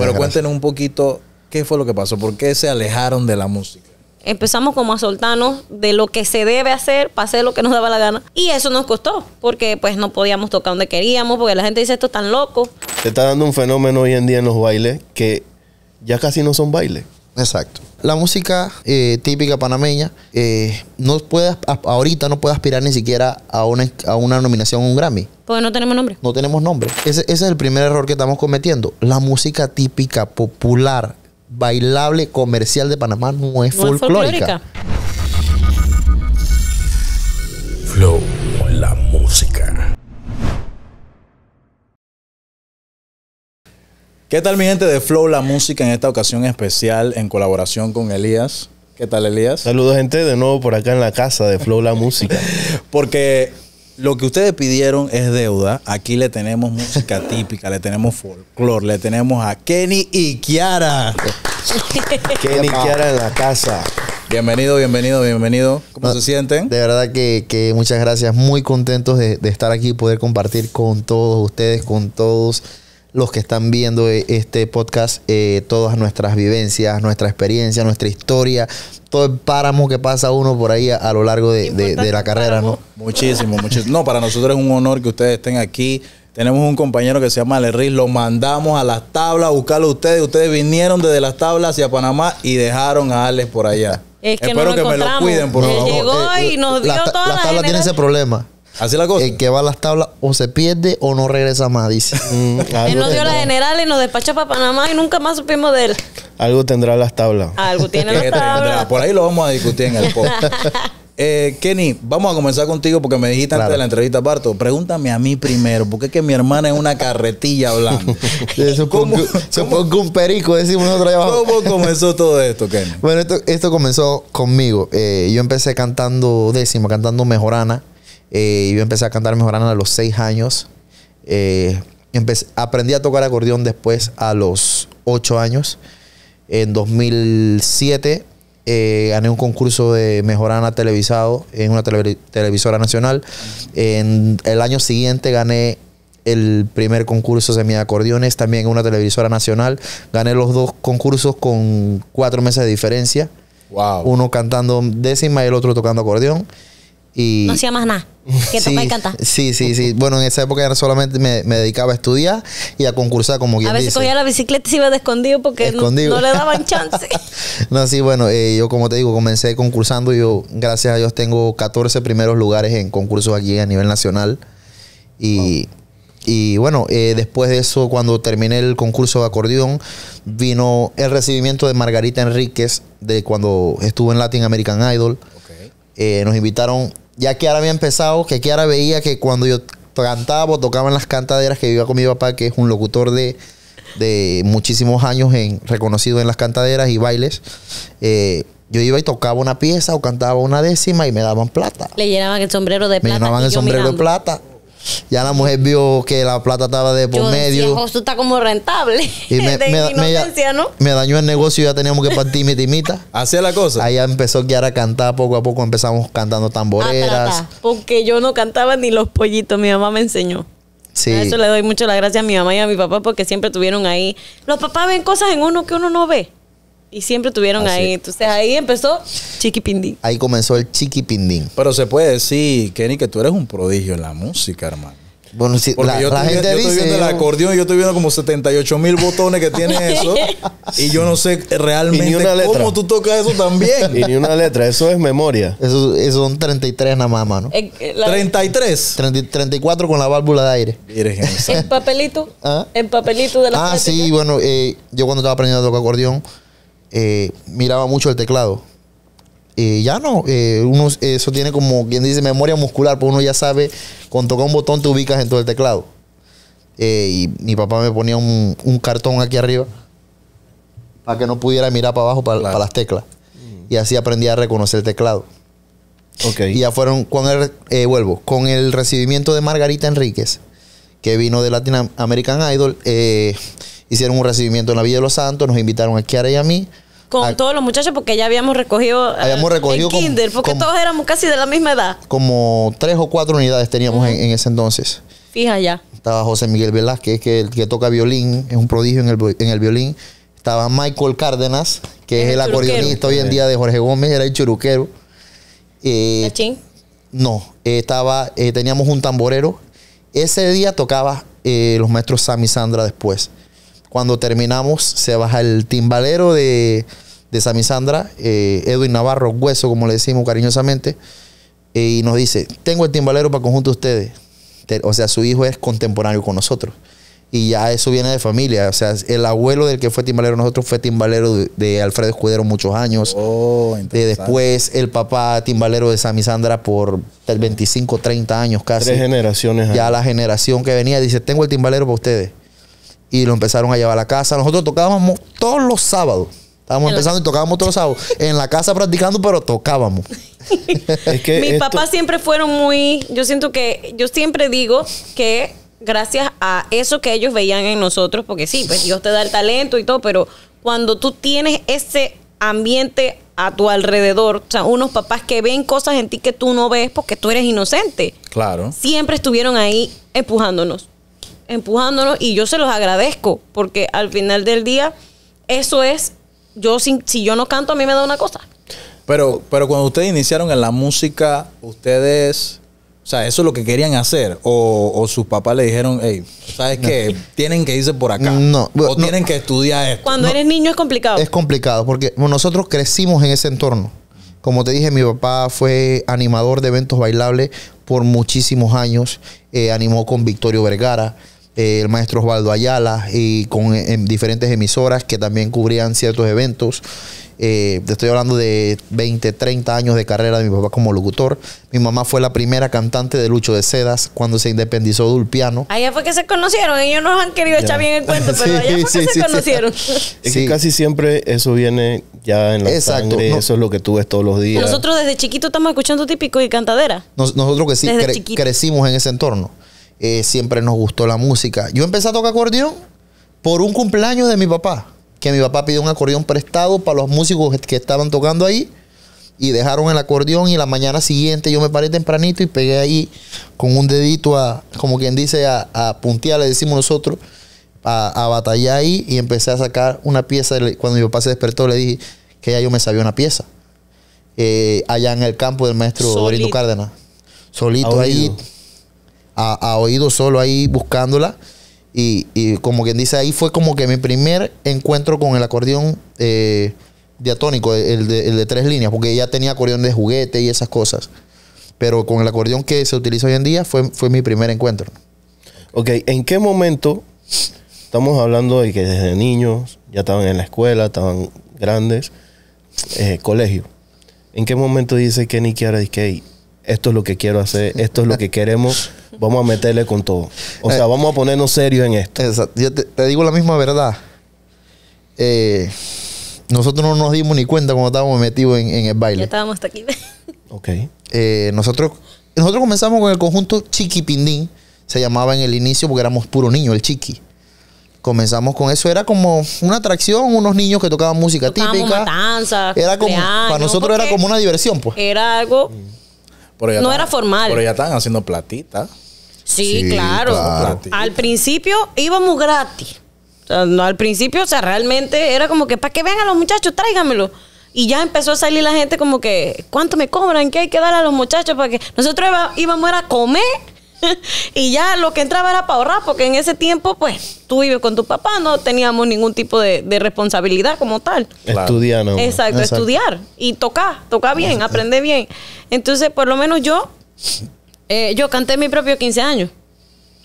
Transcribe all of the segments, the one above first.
Pero cuéntenos un poquito qué fue lo que pasó, por qué se alejaron de la música. Empezamos como a soltarnos de lo que se debe hacer para hacer lo que nos daba la gana. Y eso nos costó, porque pues no podíamos tocar donde queríamos, porque la gente dice esto es tan loco. Se está dando un fenómeno hoy en día en los bailes que ya casi no son bailes. Exacto. La música eh, típica panameña eh, no ahorita no puede aspirar ni siquiera a una, a una nominación a un Grammy. Porque no tenemos nombre. No tenemos nombre. Ese, es el primer error que estamos cometiendo. La música típica, popular, bailable, comercial de Panamá no es, es folclórica. Flow, la música. ¿Qué tal mi gente de Flow La Música en esta ocasión especial en colaboración con Elías? ¿Qué tal Elías? Saludos gente de nuevo por acá en la casa de Flow La Música. Porque lo que ustedes pidieron es deuda. Aquí le tenemos música típica, le tenemos folclore, le tenemos a Kenny y Kiara. Kenny y Kiara en la casa. Bienvenido, bienvenido, bienvenido. ¿Cómo se sienten? De verdad que, muchas gracias. Muy contentos de, de estar aquí y poder compartir con todos ustedes, con todos los que están viendo e, este podcast, eh, todas nuestras vivencias, nuestra experiencia, nuestra historia, todo el páramo que pasa uno por ahí a, lo largo de, la carrera, ¿no? Muchísimo, muchísimo. No, para nosotros es un honor que ustedes estén aquí. Tenemos un compañero que se llama Riz, lo mandamos a las tablas a buscarlo ustedes. Ustedes vinieron desde las tablas hacia Panamá y dejaron a Ale por allá. Espero que me lo cuiden, por favor. Llegó eh, y nos dio la, toda tiene ese problema. Así la cosa. El que va a las tablas o se pierde o no regresa más, dice. Mm, él nos dio la general y nos despacha para Panamá y nunca más supimos de él. Algo tendrá las tablas. Algo tiene las tablas. Por ahí lo vamos a discutir en el podcast. Eh, Kenny, vamos a comenzar contigo porque me dijiste antes de la entrevista, Barto, pregúntame a mí primero, porque es que mi hermana es una carretilla hablando. Supongo que un perico, decimos nosotros abajo. ¿Cómo comenzó todo esto, Kenny? Bueno, esto, comenzó conmigo. Eh, yo empecé cantando décima, cantando mejorana. Eh, y yo empecé a cantar mejorana a los seis años. Eh, aprendí a tocar acordeón después a los 8 años. En 2007 eh, gané un concurso de mejorana televisado en una televisora nacional. En el año siguiente gané el primer concurso semi acordeones también en una televisora nacional. Gané los dos concursos con cuatro meses de diferencia. Wow. Uno cantando décima y el otro tocando acordeón no hacía más nada. Que sí, Sí, sí, sí. Bueno, en esa época solamente me, dedicaba a estudiar y a concursar como quien A veces cogía la bicicleta y iba de escondido porque No, le daban chance. no, sí, bueno, eh, yo como te digo, comencé concursando. Yo, gracias a Dios, tengo 14 primeros lugares en concursos aquí a nivel nacional. Y, bueno, eh, después de eso, cuando terminé el concurso de acordeón, vino el recibimiento de Margarita Enríquez de cuando estuvo en Latin American Idol. Eh, nos invitaron, ya que ahora había empezado, que ahora veía que cuando yo cantaba o tocaba en las cantaderas que vivía con mi papá, que es un locutor de, de muchísimos años en, reconocido en las cantaderas y bailes, eh, yo iba y tocaba una pieza o cantaba una décima y me daban plata. Le llenaban el sombrero de plata. llenaban el sombrero de plata. Ya la mujer vio que la plata estaba de por medio. Decía, está como rentable. Y me, ¿no? me, dañó el negocio y ya teníamos que partir mi timita. Hacía la cosa. Ahí ya empezó Kiara a cantar poco a poco. Empezamos cantando tamboreras. Ah, porque yo no cantaba ni los pollitos. Mi mamá me enseñó. Sí. A eso le doy mucho la gracias a mi mamá y a mi papá porque siempre estuvieron ahí. Los papás ven cosas en uno que uno no ve. Y siempre tuvieron ahí. Entonces ahí empezó Chiqui Pindín. Ahí comenzó el Chiqui Pindín. Pero se puede decir, Kenny, que tú eres un prodigio en la música, hermano. Bueno, si la, yo, yo estoy viendo el acordeón yo estoy viendo como 78 mil botones que tiene eso. y yo no sé realmente cómo tú tocas eso también. y ni una letra, eso es memoria. Eso, son 33 nada más, mano. ¿33? Eh, 34 eh, con la válvula de aire. Virgen, el papelito. ¿Ah? El papelito de la Ah, sí, bueno, eh, yo cuando estaba aprendiendo a tocar acordeón eh, miraba mucho el teclado. Y ya no, eh, uno, eso tiene como quien dice memoria muscular, pues uno ya sabe, con toca un botón te ubicas en todo el teclado. Eh, y mi papá me ponía un, cartón aquí arriba para que no pudiera mirar para abajo para, las teclas. Mm. Y así aprendí a reconocer el teclado. Okay. Y ya fueron con vuelvo, con el recibimiento de Margarita Enríquez, que vino de Latin American Idol. Eh, hicieron un recibimiento en la Villa de los Santos, nos invitaron a Kiara y a mí. Con todos los muchachos, porque ya habíamos recogido, eh, habíamos recogido kinder, porque todos éramos casi de la misma edad. Como tres o cuatro unidades teníamos en, ese entonces. Fija ya. Estaba José Miguel Velázquez, que, el que toca violín, es un prodigio en el, violín. Estaba Michael Cárdenas, que es, el, acordeonista hoy en día de Jorge Gómez, era el churuquero. Eh, no, eh, estaba, eh, teníamos un tamborero. Ese día tocaba los maestros Sam y Sandra después. Cuando terminamos, se baja el timbalero de, de Sandra, eh, Edwin Navarro, hueso, como le decimos cariñosamente, eh, y nos dice: Tengo el timbalero para conjunto de ustedes. O sea, su hijo es contemporáneo con nosotros. Y ya eso viene de familia. O sea, el abuelo del que fue timbalero nosotros fue timbalero de, Alfredo Escudero muchos años. de oh, eh, después el papá timbalero de Sami Sandra por 25, 30 años casi. Tres generaciones. Ya la generación que venía dice, tengo el timbalero para ustedes y lo empezaron a llevar a la casa. Nosotros tocábamos todos los sábados. Estábamos empezando y tocábamos todos los sábados. En la casa practicando, pero tocábamos. que Mis papás siempre fueron muy. Yo siento que. Yo siempre digo que gracias a eso que ellos veían en nosotros, porque sí, pues Dios te da el talento y todo, pero cuando tú tienes ese ambiente a tu alrededor, o sea, unos papás que ven cosas en ti que tú no ves porque tú eres inocente. Claro. Siempre estuvieron ahí empujándonos empujándonos y yo se los agradezco porque al final del día eso es, yo si, si yo no canto a mí me da una cosa. Pero, pero cuando ustedes iniciaron en la música, ustedes, o sea, eso es lo que querían hacer. O, sus papás le dijeron, hey, ¿sabes que Tienen que irse por acá. No. O tienen que estudiar esto. Cuando eres niño es complicado. Es complicado porque nosotros crecimos en ese entorno. Como te dije, mi papá fue animador de eventos bailables por muchísimos años. Eh, animó con Victorio Vergara el maestro Osvaldo Ayala y con diferentes emisoras que también cubrían ciertos eventos. Eh, te estoy hablando de 20, 30 años de carrera de mi papá como locutor. Mi mamá fue la primera cantante de Lucho de Sedas cuando se independizó del piano. Allá fue que se conocieron. Ellos nos han querido echar bien el cuento, pero allá fue que se conocieron. Es que casi siempre eso viene ya en la Exacto, Eso es lo que tú ves todos los días. Nosotros desde chiquito estamos escuchando típico y cantadera. nosotros que sí crecimos en ese entorno. Eh, siempre nos gustó la música. Yo empecé a tocar acordeón por un cumpleaños de mi papá, que mi papá pidió un acordeón prestado para los músicos que estaban tocando ahí y dejaron el acordeón y la mañana siguiente yo me paré tempranito y pegué ahí con un dedito a, como quien dice, a, a puntear, le decimos nosotros, a, batallar ahí y empecé a sacar una pieza. Cuando mi papá se despertó le dije que ya yo me sabía una pieza. Eh, allá en el campo del maestro Cárdenas. Solito ahí ha oído solo ahí buscándola. Y, como quien dice, ahí fue como que mi primer encuentro con el acordeón eh, diatónico, el de, tres líneas, porque ya tenía acordeón de juguete y esas cosas. Pero con el acordeón que se utiliza hoy en día fue, fue mi primer encuentro. Ok, ¿en qué momento estamos hablando de que desde niños ya estaban en la escuela, estaban grandes, eh, colegio? ¿En qué momento dice Kenny Kiara que esto es lo que quiero hacer, esto es lo que queremos? vamos a meterle con todo. O sea, eh. vamos a ponernos serios en esto. Yo te, digo la misma verdad. Eh, nosotros no nos dimos ni cuenta cuando estábamos metidos en, el baile. estábamos hasta aquí. ok. Eh, nosotros, nosotros comenzamos con el conjunto Chiqui Pindín. Se llamaba en el inicio porque éramos puro niño, el Chiqui. Comenzamos con eso, era como una atracción, unos niños que tocaban música típica. era como, para nosotros era como una diversión, pues. Era algo no era formal. Pero ya estaban haciendo platita. Sí, claro. Al principio íbamos gratis. no, al principio, o sea, realmente era como que para que vengan los muchachos, tráigamelo. Y ya empezó a salir la gente como que, ¿cuánto me cobran? ¿Qué hay que dar a los muchachos? Para que nosotros íbamos a comer y ya lo que entraba era para ahorrar, porque en ese tiempo, pues, tú vives con tu papá, no teníamos ningún tipo de, responsabilidad como tal. Estudiar, ¿no? Exacto, estudiar y tocar, tocar bien, aprender bien. Entonces, por lo menos yo, eh, yo canté mi propio 15 años.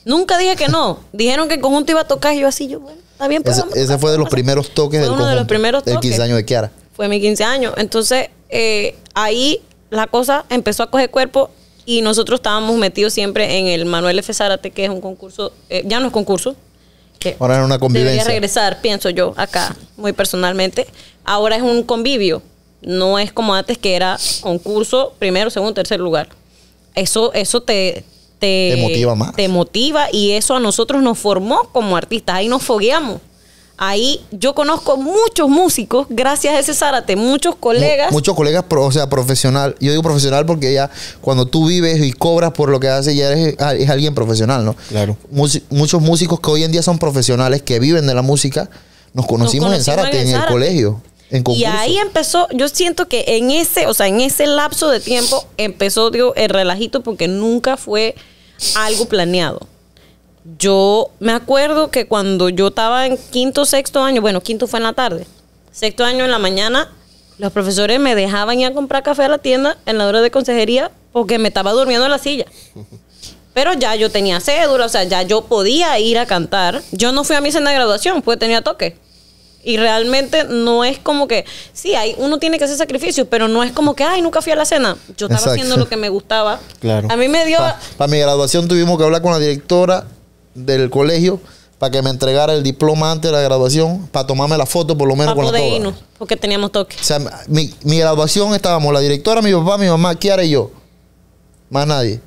Nunca dije que no. Dijeron que el conjunto iba a tocar y yo así, yo, bueno, está bien. Pues, ese, fue de los primeros toques del uno de los primeros toques. El 15 años de Kiara. Fue mi 15 años. Entonces, eh, ahí la cosa empezó a coger cuerpo y nosotros estábamos metidos siempre en el Manuel F. Zárate, que es un concurso, eh, ya no es concurso. Que Ahora es una convivencia. regresar, pienso yo, acá, muy personalmente. Ahora es un convivio. No es como antes que era concurso, primero, segundo, tercer lugar. Eso, eso te, te motiva más. Te motiva y eso a nosotros nos formó como artistas. Ahí nos fogueamos. Ahí yo conozco muchos músicos, gracias a ese Zárate, muchos colegas. muchos colegas, o sea, profesional. Yo digo profesional porque ya cuando tú vives y cobras por lo que haces, ya eres ah, es alguien profesional, ¿no? Claro. muchos músicos que hoy en día son profesionales, que viven de la música, nos conocimos, en Zárate, en, el colegio. En y ahí empezó, yo siento que en ese, o sea, en ese lapso de tiempo empezó, digo, el relajito porque nunca fue algo planeado yo me acuerdo que cuando yo estaba en quinto, sexto año, bueno, quinto fue en la tarde, sexto año en la mañana, los profesores me dejaban ir a comprar café a la tienda en la hora de consejería porque me estaba durmiendo en la silla. Pero ya yo tenía cédula, o sea, ya yo podía ir a cantar. Yo no fui a mi cena de graduación, pues tenía toque. Y realmente no es como que, sí, hay, uno tiene que hacer sacrificios, pero no es como que, ay, nunca fui a la cena. Yo estaba haciendo lo que me gustaba. Claro. A mí me dio... Para mi graduación tuvimos que hablar con la directora del colegio para que me entregara el diploma antes de la graduación, para tomarme la foto por lo menos para poder porque teníamos toque. O sea, mi, graduación estábamos la directora, mi papá, mi mamá, Kiara y yo. Más nadie.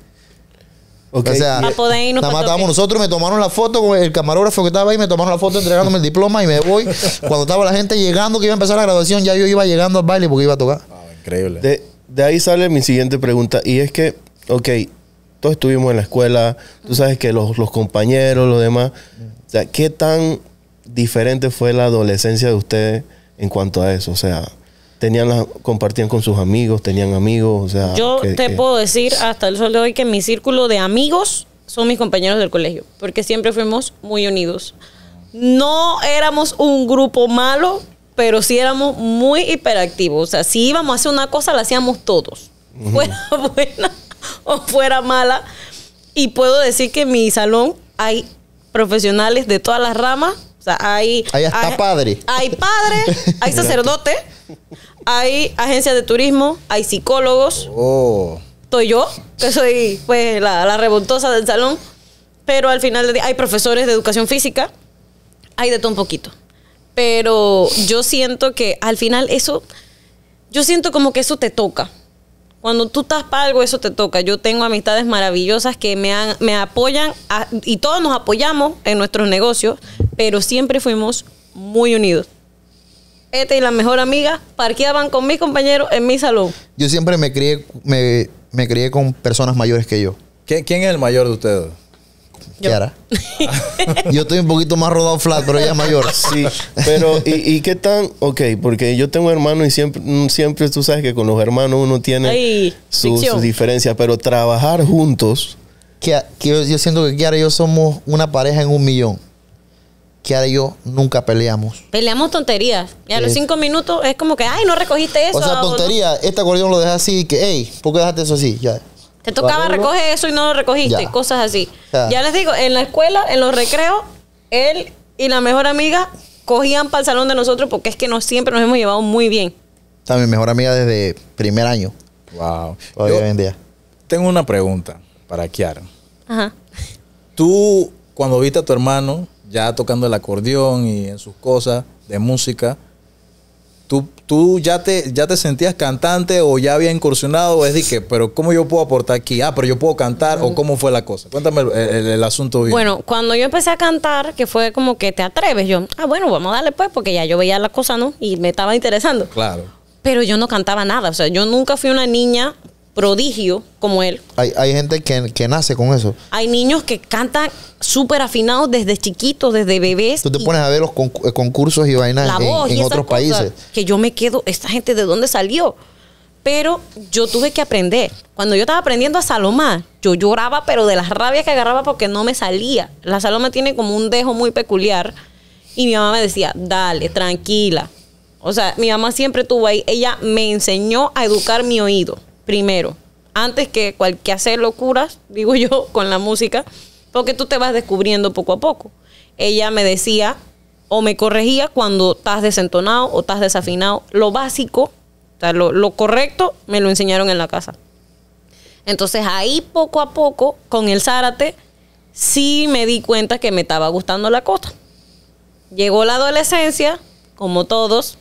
O sea, más estábamos nosotros, me tomaron la foto con el camarógrafo que estaba ahí, me tomaron la foto entregándome el diploma y me voy. Cuando estaba la gente llegando, que iba a empezar la graduación, ya yo iba llegando al baile porque iba a tocar. Ah, increíble. De, de ahí sale mi siguiente pregunta y es que, ok, todos estuvimos en la escuela, tú sabes que los, compañeros, los demás, o sea, ¿qué tan diferente fue la adolescencia de ustedes en cuanto a eso? O sea, tenían compartían con sus amigos, tenían amigos, o sea... Yo te puedo decir hasta el sol de hoy que mi círculo de amigos son mis compañeros del colegio, porque siempre fuimos muy unidos. No éramos un grupo malo, pero sí éramos muy hiperactivos. O sea, si íbamos a hacer una cosa, la hacíamos todos. buena buena fuera mala. Y puedo decir que en mi salón hay profesionales de todas las ramas. O sea, hay. padres hay, padres, Hay padre, hay sacerdote, hay agencias de turismo, hay psicólogos. Oh. Estoy yo, que soy pues la, la revoltosa del salón. Pero al final del día hay profesores de educación física. Hay de todo un poquito. Pero yo siento que al final eso. Yo siento como que eso te toca. Cuando tú estás para algo, eso te toca. Yo tengo amistades maravillosas que me, han, me apoyan y todos nos apoyamos en nuestros negocios, pero siempre fuimos muy unidos. Este y la mejor amiga parqueaban con mis compañeros en mi salón. Yo siempre me crié, me, con personas mayores que yo. ¿Quién, ¿Quién es el mayor de ustedes? Yo. yo estoy un poquito más rodado flat, pero ella es mayor. Sí. Pero, ¿y, qué tan? Ok, porque yo tengo hermanos y siempre, mm, siempre tú sabes que con los hermanos uno tiene sus, diferencias, pero trabajar juntos. Que, yo, siento que Kiara y yo somos una pareja en un millón. Kiara y yo nunca peleamos. Peleamos tonterías. Y a los cinco minutos es como que, ay, no recogiste eso. O sea, tontería. Este lo deja así, que, hey, ¿por qué dejaste eso así? Ya. Te tocaba recoger eso y no lo recogiste, cosas así. Ya. les digo, en la escuela, en los recreos, él y la mejor amiga cogían para el salón de nosotros porque es que no siempre nos hemos llevado muy bien. Está mi mejor amiga desde primer año. Wow. hoy en día. Tengo una pregunta para Kiara. Ajá. Tú, cuando viste a tu hermano ya tocando el acordeón y en sus cosas de música, ¿tú tú ya te, ya te sentías cantante o ya había incursionado, o es de que, pero ¿cómo yo puedo aportar aquí? Ah, pero yo puedo cantar, o ¿cómo fue la cosa? Cuéntame el, asunto bien. Bueno, cuando yo empecé a cantar, que fue como que te atreves, yo, ah, bueno, vamos a darle pues, porque ya yo veía la cosa ¿no? Y me estaba interesando. Claro pero yo no cantaba nada. O sea, yo nunca fui una niña prodigio como él. Hay, gente que, nace con eso. Hay niños que cantan súper afinados desde chiquitos, desde bebés. Tú te pones a ver los eh, concursos y vainas en, otros países. Que yo me quedo, ¿esta gente de dónde salió? Pero yo tuve que aprender. Cuando yo estaba aprendiendo a Salomá, yo lloraba, pero de las rabias que agarraba porque no me salía. La Saloma tiene como un dejo muy peculiar. Y mi mamá me decía, dale, tranquila. O sea, mi mamá siempre estuvo ahí. Ella me enseñó a educar mi oído primero, antes que, cualquier hacer locuras, digo yo, con la música, porque tú te vas descubriendo poco a poco. Ella me decía o me corregía cuando estás desentonado o estás desafinado, lo básico, lo, lo correcto, me lo enseñaron en la casa. Entonces ahí poco a poco, con el Zárate, sí me di cuenta que me estaba gustando la cosa. Llegó la adolescencia, como todos,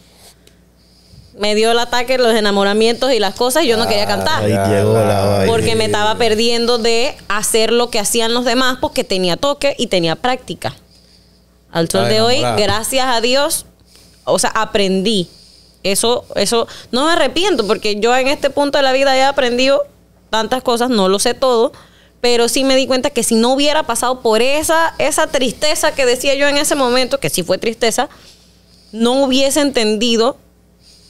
me dio el ataque, los enamoramientos y las cosas, y yo no quería ah, cantar. Ah, porque me estaba perdiendo de hacer lo que hacían los demás porque tenía toque y tenía práctica. Al sol de hoy, gracias a Dios, o sea, aprendí. Eso, eso, no me arrepiento, porque yo en este punto de la vida ya he aprendido tantas cosas, no lo sé todo, pero sí me di cuenta que si no hubiera pasado por esa, esa tristeza que decía yo en ese momento, que sí fue tristeza, no hubiese entendido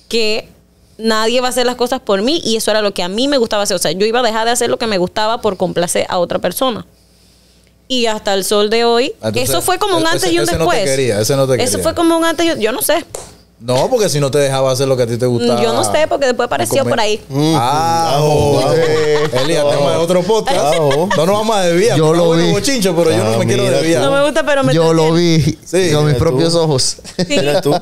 que nadie va a hacer las cosas por mí y eso era lo que a mí me gustaba hacer. O sea, yo iba a dejar de hacer lo que me gustaba por complacer a otra persona. Y hasta el sol de hoy, ah, eso fue como un e- antes y un después. No te quería, no te quería. Eso fue como un antes y un... Yo no sé. No, porque si no te dejaba hacer lo que a ti te gustaba. Yo no sé, porque después apareció por ahí. Ah, Elías, tema de otro podcast. No nos vamos a desviar. Yo lo vi. chincho, pero yo no me ah, quiero desviar. No me gusta, pero me Yo lo vi con mis propios ojos. tú?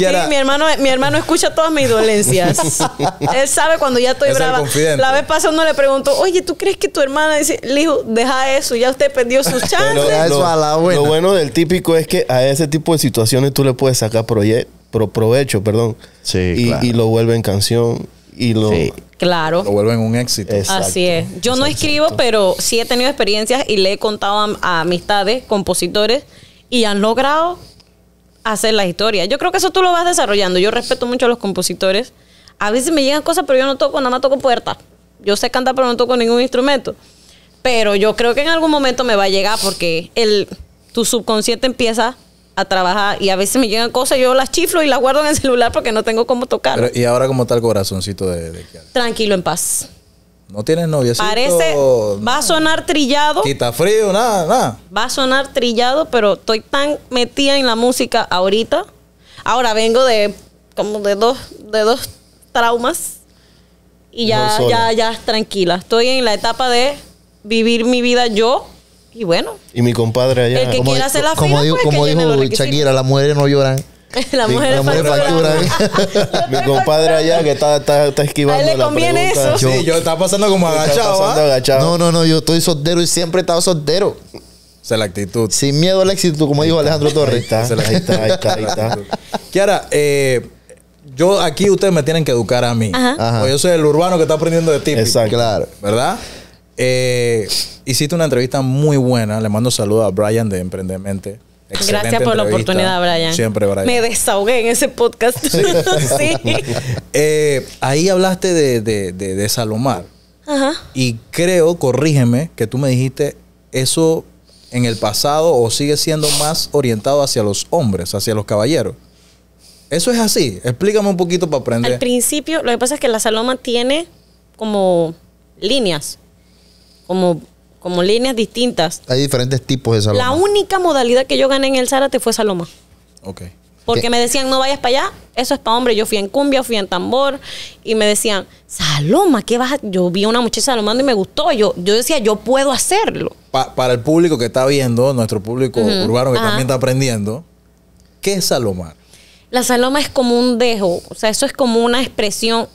Sí, mi hermano, mi hermano escucha todas mis dolencias. Él sabe cuando ya estoy brava. La vez pasada uno le preguntó, oye, ¿tú crees que tu hermana dice, le deja eso, ya usted perdió sus chances? lo, eso a la buena. lo bueno del típico es que a ese tipo de situaciones tú le puedes sacar proyectos provecho, perdón. Sí, y, claro. y lo vuelven canción y lo, sí. claro. lo vuelven un éxito. Así es. Yo no escribo, pero sí he tenido experiencias y le he contado a, amistades, compositores, y han logrado hacer la historia. Yo creo que eso tú lo vas desarrollando. Yo respeto mucho a los compositores. A veces me llegan cosas, pero yo no toco, nada más toco puerta. Yo sé cantar, pero no toco ningún instrumento. Pero yo creo que en algún momento me va a llegar porque el, tu subconsciente empieza a trabajar y a veces me llegan cosas, yo las chiflo y las guardo en el celular porque no tengo cómo tocar. ¿Y ahora cómo está el corazoncito de, Tranquilo, en paz. No tienes novia. Parece, va a sonar trillado. está frío, nada, nada. Va a sonar trillado, pero estoy tan metida en la música ahorita. Ahora vengo de como de dos, de dos traumas y ya, ya, ya tranquila. Estoy en la etapa de vivir mi vida yo y bueno. Y mi compadre allá. El que quiera hacer la como, fila, pues, como dijo Shakira, las mujeres no lloran. Las mujeres no la Mi compadre allá que está, está, esquivando. A él le conviene la eso. sí, yo estaba pasando como ¿ah? agachado, No, no, no, yo estoy soltero y siempre he estado soltero. Esa es la actitud. Sin miedo al éxito, como dijo Alejandro Torres. Ahí está, Kiara, eh, yo aquí ustedes me tienen que educar a mí. Pues yo soy el urbano que está aprendiendo de ti. Exacto. Claro. ¿Verdad? Eh, hiciste una entrevista muy buena. Le mando saludos a Brian de Emprendemente. Excelente Gracias por la oportunidad, Brian. Siempre, Brian. Me desahogué en ese podcast. Sí. Eh, ahí hablaste de, de, Salomar. Ajá. Y creo, corrígeme, que tú me dijiste eso en el pasado o sigue siendo más orientado hacia los hombres, hacia los caballeros. Eso es así. Explícame un poquito para aprender. Al principio, lo que pasa es que la Saloma tiene como líneas como, como líneas distintas. Hay diferentes tipos de Saloma. La única modalidad que yo gané en el Zárate fue Saloma. Ok. Porque me decían, no vayas para allá, eso es para hombre. Yo fui en cumbia, fui en tambor, y me decían, Saloma, ¿qué vas a...? Yo vi a una muchacha salomando y me gustó. Yo, yo decía, yo puedo hacerlo. para el público que está viendo, nuestro público urbano que también está aprendiendo, ¿qué es saloma La saloma es como un dejo, o sea, eso es como una expresión,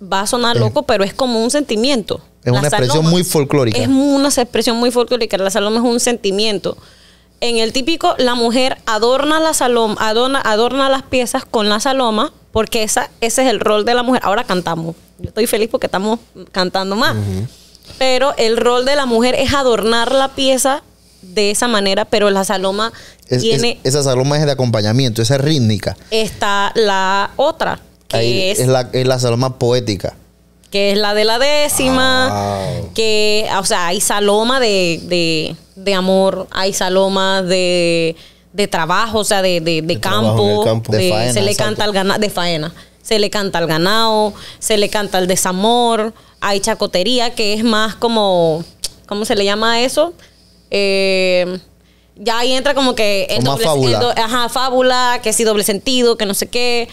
va a sonar eh. loco, pero es como un sentimiento. Es una expresión muy folclórica. Es una expresión muy folclórica. La saloma es un sentimiento. En el típico, la mujer adorna la saloma, adorna, adorna las piezas con la saloma, porque esa, ese es el rol de la mujer. Ahora cantamos. Yo estoy feliz porque estamos cantando más. Pero el rol de la mujer es adornar la pieza de esa manera, pero la saloma tiene. esa saloma es de acompañamiento, esa es rítmica. Está la otra, que es, es la saloma poética que es la de la décima, que, ah, o sea, hay saloma de, de, de amor, hay saloma de, de, trabajo, o sea, de, de campo, campo. se le canta al ganado, de faena, se le canta al ganado, se le canta al desamor, hay chacotería que es más como, ¿cómo se le llama eso? Eh, ya ahí entra como que... En doble, fábula. ajá, fábula, que sí, doble sentido, que no sé qué.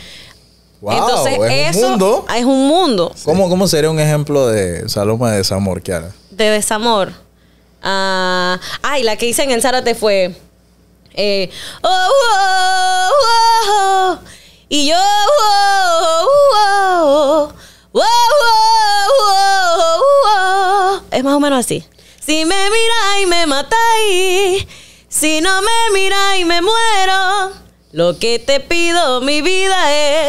Entonces, ¿es un mundo? es un mundo. ¿Cómo, sería un ejemplo de Saloma de desamor, Kiara? De desamor. Ah, ay, la que hice en el Zárate fue. Eh, oh, oh, oh, y yo. Es más o menos así. Si me mira y me matáis. Si no me miráis y me muero. Lo que te pido, mi vida,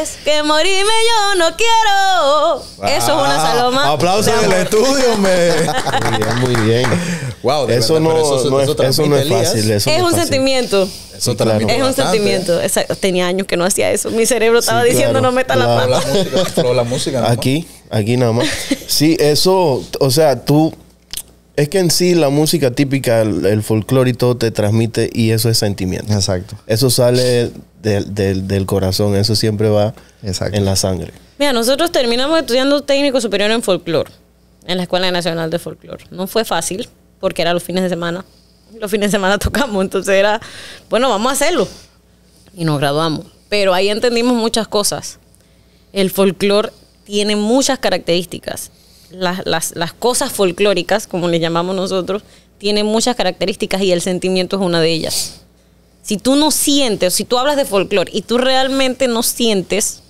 es que morirme yo no quiero. Eso es una saloma. Aplausos en el estudio, me. Muy bien, muy bien. Wow, eso, no, eso, no, es, eso fácil. es un sentimiento. Eso Es un sentimiento. Tenía años que no hacía eso. Mi cerebro estaba diciendo no meta la, la la música, aquí, aquí nada más. Sí, eso, o sea, tú es que en sí la música típica, el, folclore y todo te transmite y eso es sentimiento. Exacto. Eso sale del, corazón, eso siempre va en la sangre. Mira, nosotros terminamos estudiando técnico superior en folclore, en la Escuela Nacional de Folclore. No fue fácil porque era los fines de semana. Los fines de semana tocamos, entonces era, bueno, vamos a hacerlo. Y nos graduamos. Pero ahí entendimos muchas cosas. El folclore tiene muchas características las, las, cosas folclóricas, como le llamamos nosotros, tienen muchas características y el sentimiento es una de ellas. Si tú no sientes, si tú hablas de folclore y tú realmente no sientes,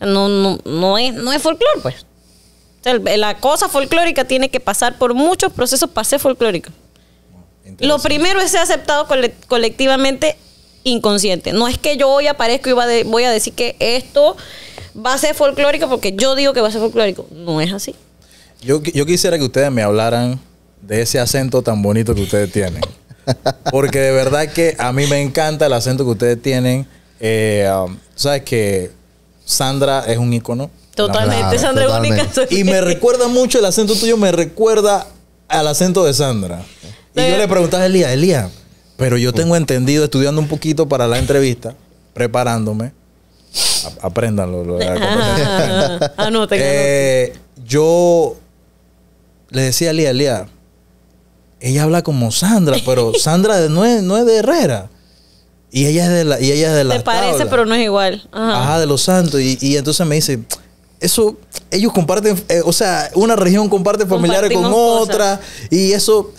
no, no, no es, no es folclore, pues. la cosa folclórica tiene que pasar por muchos procesos para ser folclórica. Lo primero es ser aceptado colectivamente inconsciente. No es que yo hoy aparezco y voy a decir que esto va a ser folclórico porque yo digo que va a ser folclórico. No es así. Yo, quisiera que ustedes me hablaran de ese acento tan bonito que ustedes tienen. Porque de verdad que a mí me encanta el acento que ustedes tienen. Eh, um, Sabes que Sandra es un ícono. Totalmente, Sandra es única. Y me recuerda mucho el acento tuyo, me recuerda al acento de Sandra. Y yo le preguntaba a Elías, Elías, pero yo tengo entendido, estudiando un poquito para la entrevista, preparándome, Aprendanlo. Ah, eh, yo le decía a Lía, Lía, ella habla como Sandra, pero Sandra no es, de Herrera. Y ella es de la. Y ella es de la. Te parece, pero no es igual. Ajá, de los Santos. Y, entonces me dice. Eso, ellos comparten, eh, o sea, una región comparte familiares con otra, y eso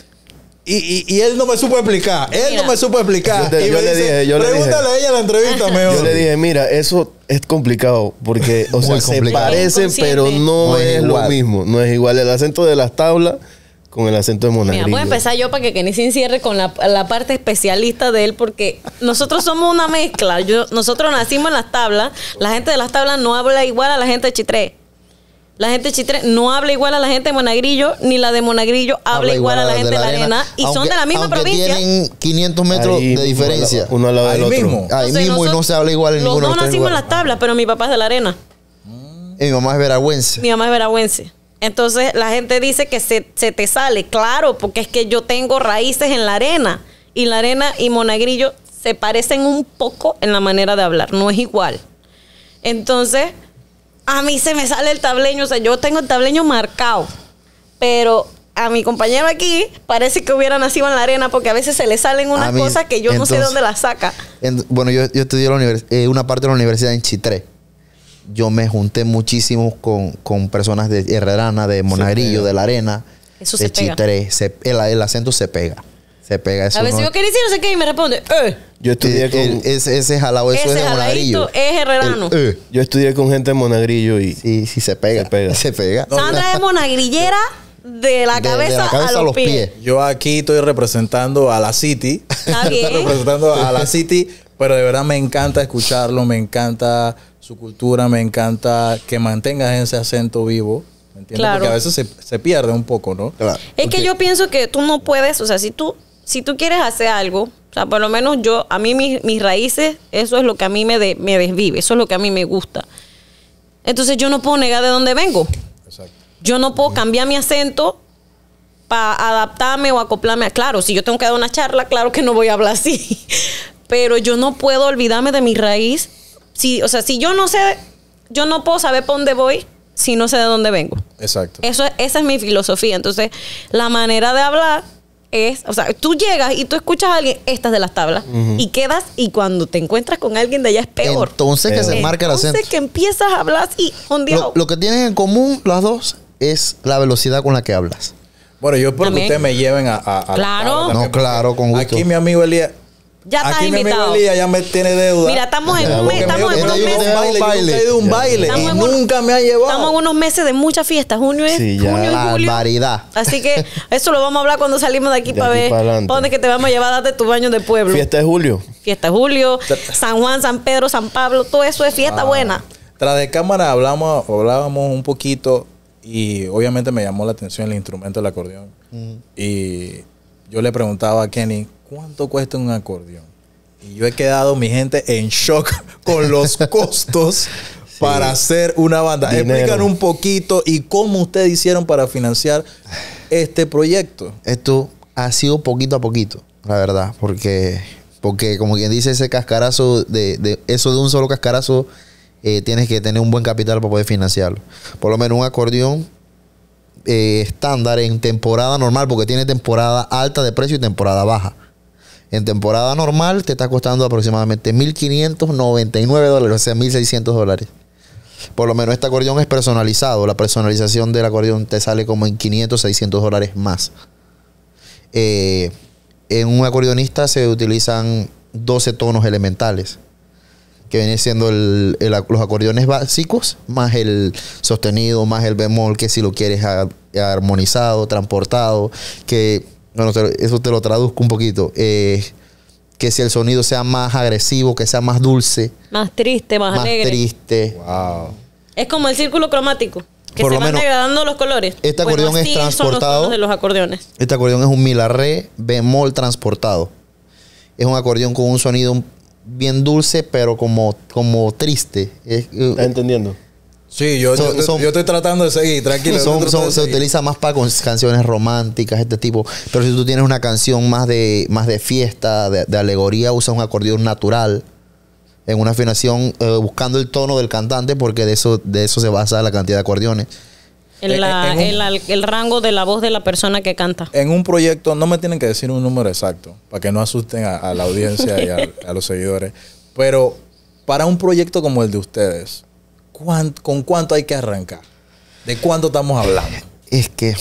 y, y, él no me supo explicar. Él no me supo explicar. Yo, yo le dije, pregúntale a ella la entrevista mejor. Yo le dije, mira, eso es complicado porque, o se parecen, pero no, es, lo mismo. No es igual. El acento de las tablas con el acento de Monagrillo. Mira, voy a empezar yo para que Kenny se encierre con la, parte especialista de él, porque nosotros somos una mezcla. Yo, nosotros nacimos en las tablas. La gente de las tablas no habla igual a la gente de Chitré. La gente de Chitre no habla igual a la gente de Monagrillo, ni la de Monagrillo habla, igual, a la gente de la, arena. y son de la misma provincia. Tienen 500 metros de diferencia. Uno al Mismo. Ahí mismo y no se habla igual en ninguno de los dos nacimos en las tablas, pero mi papá es de la arena. Y mi mamá es veragüense. Mi mamá es veragüense. Entonces la gente dice que se, te sale, claro, porque es que yo tengo raíces en la arena. Y la arena y Monagrillo se parecen un poco en la manera de hablar, no es igual. Entonces, a mí se me sale el tableño, o sea, yo tengo el tableño marcado, pero a mi compañero aquí parece que hubiera nacido en la arena porque a veces se le salen unas cosas que yo no sé dónde las saca. bueno, yo, yo estudié la eh, una parte de la universidad en Chitré. Yo me junté muchísimo con, personas de Herrerana, de Monagrillo, de La Arena. de se el acento se pega. Se pega eso. A veces yo quería decir no sé qué y me responde, eh. Yo estudié con. ese, ese jalado, eso es es herrerano. Eh. Yo estudié con gente de Monagrillo y. Sí, sí, se pega. Se pega. Sandra es monagrillera. De la, la cabeza, a, los, pies. Yo aquí estoy representando a la City. Estoy representando a la City, pero de verdad me encanta escucharlo, me encanta su cultura, me encanta que mantengas ese acento vivo. entiendes? Claro. Porque a veces se, pierde un poco, ¿no? Claro. Es que yo pienso que tú no puedes, o sea, si tú si tú quieres hacer algo, o sea, por lo menos yo, a mí mis, raíces, eso es lo que a mí me, me desvive, eso es lo que a mí me gusta. Entonces yo no puedo negar de dónde vengo. Exacto. Yo no puedo cambiar mi acento para adaptarme o acoplarme. A, claro, si yo tengo que dar una charla, claro que no voy a hablar así. Pero yo no puedo olvidarme de mi raíz. Si, o sea, si yo no sé, yo no puedo saber por dónde voy si no sé de dónde vengo. Exacto. Eso, esa es mi filosofía. Entonces, la manera de hablar es, o sea, tú llegas y tú escuchas a alguien, estas de las tablas, y quedas, y cuando te encuentras con alguien de allá es peor. Entonces que se marca el acento. Entonces que empiezas a hablar y lo, lo, que tienen en común las dos es la velocidad con la que hablas. Bueno, yo espero que ustedes me lleven a, Claro. no, claro, con gusto. Aquí mi amigo Elías, ya está invitado. ya me tiene deuda. Mira, estamos en un mes, estamos en unos meses. baile, y nunca me ha llevado. Estamos en unos meses de muchas fiestas. Junio es Barbaridad. Así que eso lo vamos a hablar cuando salimos de aquí para ver dónde que te vamos a llevar a darte tu baño de pueblo. Fiesta de julio. Fiesta de julio, San Juan, San Pedro, San Pablo, todo eso es fiesta ah. buena. Tras de cámara hablamos, hablábamos un poquito y obviamente me llamó la atención el instrumento del acordeón. Mm. Y yo le preguntaba a Kenny ¿cuánto cuesta un acordeón? Y yo he quedado, mi gente, en shock con los costos para hacer una banda. Explícanos un poquito y cómo ustedes hicieron para financiar este proyecto. Esto ha sido poquito a poquito, la verdad, porque, porque como quien dice, ese cascarazo, de, de eso de un solo cascarazo, eh, tienes que tener un buen capital para poder financiarlo. Por lo menos un acordeón eh, estándar en temporada normal, porque tiene temporada alta de precio y temporada baja. En temporada normal te está costando aproximadamente 1.599 dólares, o sea, 1.600 dólares. Por lo menos este acordeón es personalizado. La personalización del acordeón te sale como en 500, 600 dólares más. Eh, en un acordeonista se utilizan 12 tonos elementales, que vienen siendo los acordeones básicos, más el sostenido, más el bemol, que si lo quieres armonizado, transportado, que bueno, eso te lo traduzco un poquito. Eh, que si el sonido sea más agresivo, que sea más dulce. Más triste, más, alegre. triste. Wow. Es como el círculo cromático. Que se van agregando los colores. Este acordeón es transportado. de los acordeones. Este acordeón es un re bemol transportado. Es un acordeón con un sonido bien dulce, pero como, como triste. Eh, ¿Estás entendiendo? Sí, yo, yo, estoy tratando de seguir, tranquilo. Se utiliza más para canciones románticas, este tipo. Pero si tú tienes una canción más de, más de fiesta, de, alegoría, usa un acordeón natural en una afinación, eh, buscando el tono del cantante, porque de eso, de eso se basa la cantidad de acordeones. En eh, eh, el rango de la voz de la persona que canta. En un proyecto, no me tienen que decir un número exacto, para que no asusten a, la audiencia y a los seguidores, pero para un proyecto como el de ustedes, ¿con cuánto hay que arrancar? ¿De cuánto estamos hablando? Es que,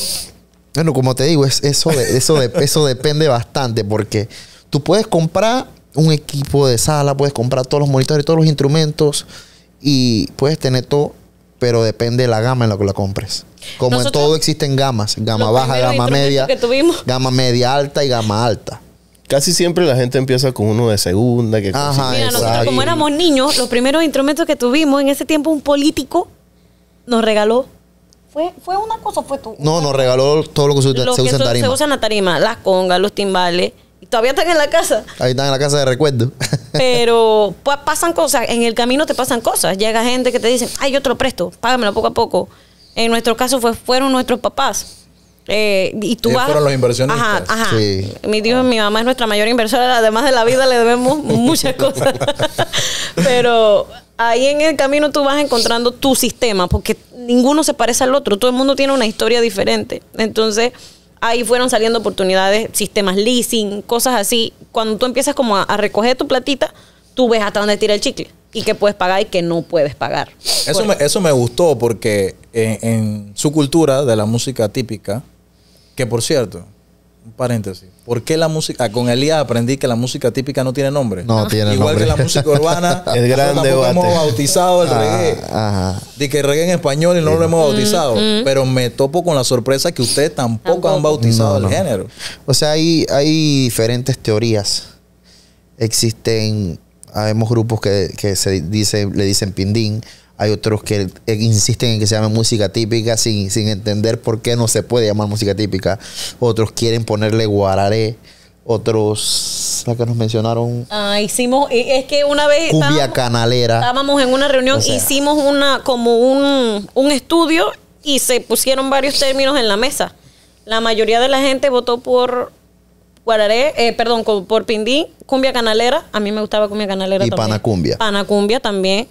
bueno, como te digo, es, eso, eso, de, eso depende bastante porque tú puedes comprar un equipo de sala, puedes comprar todos los monitores, todos los instrumentos y puedes tener todo, pero depende de la gama en la que la compres. Como en todo existen gamas, gama baja, gama media, gama media alta y gama alta. Casi siempre la gente empieza con uno de segunda. Que Ajá, Mira, nosotros como éramos niños, los primeros instrumentos que tuvimos en ese tiempo un político nos regaló. ¿Fue, fue una cosa fue tú? No, nos regaló todo lo que se, usa en tarima. Se usa la tarima, las congas, los timbales. Y todavía están en la casa. Ahí están en la casa de recuerdo. Pero pasan cosas, en el camino te pasan cosas. Llega gente que te dice, ay, yo te lo presto, págamelo poco a poco. En nuestro caso fue, fueron nuestros papás eh, y tú vas, fueron los inversionistas. Mi, tío, mi mamá es nuestra mayor inversora. Además de la vida, le debemos muchas cosas. Pero ahí en el camino tú vas encontrando tu sistema, porque ninguno se parece al otro. Todo el mundo tiene una historia diferente. Entonces, ahí fueron saliendo oportunidades, sistemas leasing, cosas así. Cuando tú empiezas como a, recoger tu platita, tú ves hasta dónde tira el chicle y que puedes pagar y que no puedes pagar. Eso, me, eso me gustó porque en, su cultura de la música típica, que por cierto, un paréntesis. ¿Por qué la música? Ah, con Elías aprendí que la música típica no tiene nombre. No, tiene nombre. Igual que la música urbana. el hemos bautizado el ah, reggae. Ajá. Di que reggae en español y no lo hemos bautizado. Mm, mm. Pero me topo con la sorpresa que ustedes tampoco, han bautizado el género. O sea, hay, hay diferentes teorías. Existen, habemos grupos que, se dice le dicen pindín hay otros que insisten en que se llame música típica sin, sin entender por qué no se puede llamar música típica. Otros quieren ponerle guararé. Otros, la que nos mencionaron. Ah, hicimos, eh, es que una vez. Cumbia estábamos, canalera. Estábamos en una reunión, hicimos una como un, estudio y se pusieron varios términos en la mesa. La mayoría de la gente votó por Guararé, eh, perdón, por pindí, cumbia canalera. A mí me gustaba cumbia canalera y Panacumbia. Panacumbia también.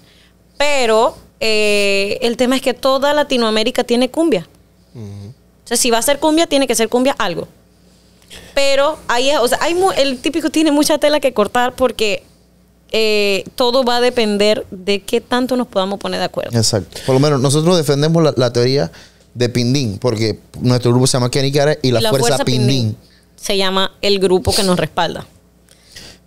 Pero eh, el tema es que toda Latinoamérica tiene cumbia. O sea, si va a ser cumbia, tiene que ser cumbia algo. Pero ahí o sea, hay el típico tiene mucha tela que cortar porque eh, todo va a depender de qué tanto nos podamos poner de acuerdo. Exacto. Por lo menos nosotros defendemos la, teoría de Pindín, porque nuestro grupo se llama Kenikara y la, fuerza, Pindín, Se llama el grupo que nos respalda.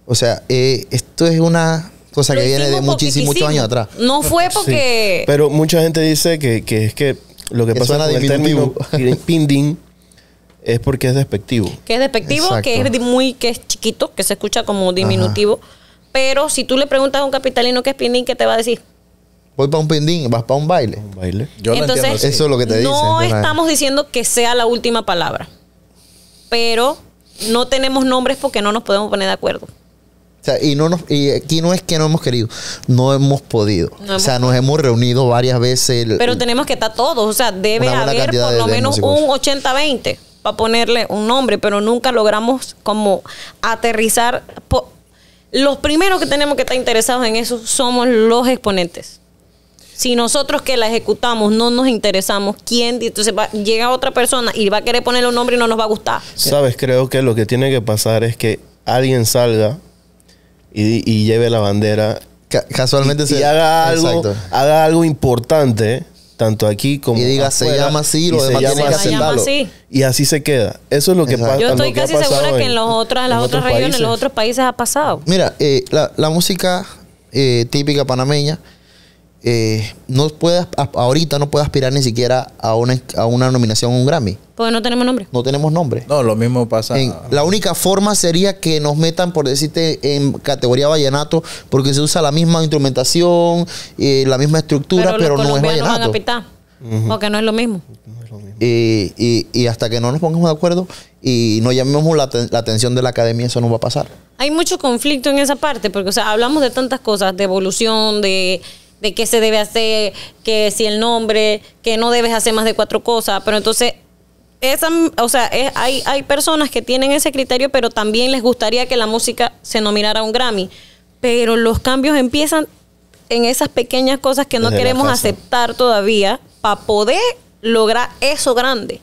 O sea, eh, esto es una Cosa que viene de muchísimos años atrás. No fue porque. Pero mucha gente dice que, es que lo que, pasa con el término es porque es despectivo. Que es despectivo, que es muy, que es chiquito, que se escucha como diminutivo. Pero si tú le preguntas a un capitalino qué es pindín, ¿qué te va a decir? Voy para un pindín, vas para un baile. Yo Entonces, Eso es lo que te dicen. No estamos diciendo que sea la última palabra. Pero no tenemos nombres porque no nos podemos poner de acuerdo y, no y aquí no es que no hemos querido, no hemos podido. o sea, nos hemos reunido varias veces. Pero tenemos que estar todos, o sea, debe haber por lo menos un 80-20 para ponerle un nombre, pero nunca logramos como aterrizar. Los primeros que tenemos que estar interesados en eso somos los exponentes. Si nosotros que la ejecutamos no nos interesamos, ¿quién? Entonces va, llega otra persona y va a querer ponerle un nombre y no nos va a gustar. Sabes, creo que lo que tiene que pasar es que alguien salga y, lleve la bandera. casualmente y, se... haga algo, haga algo importante, tanto aquí como. Y diga, se llama así, lo demás se que Y así se queda. Eso es lo que pasa. Yo estoy casi segura que en, los otros, las otras regiones, en los otros países ha pasado. Mira, eh, la, la, música eh, típica panameña eh, no ahorita no puede aspirar ni siquiera a una, a una nominación a un Grammy. Porque no tenemos nombre. No tenemos nombre. No, lo mismo pasa. la única forma sería que nos metan, por decirte, en categoría vallenato, porque se usa la misma instrumentación, eh, la misma estructura, pero, no es vallenato. Porque no es lo mismo. Y, eh, y, y, hasta que no nos pongamos de acuerdo y no llamemos la, atención de la academia, eso no va a pasar. Hay mucho conflicto en esa parte, porque hablamos de tantas cosas, de evolución, de de qué se debe hacer, que si el nombre, que no debes hacer más de cuatro cosas, pero entonces esa, o sea, hay, hay personas que tienen ese criterio, pero también les gustaría que la música se nominara a un Grammy. Pero los cambios empiezan en esas pequeñas cosas que no queremos aceptar todavía para poder lograr eso grande.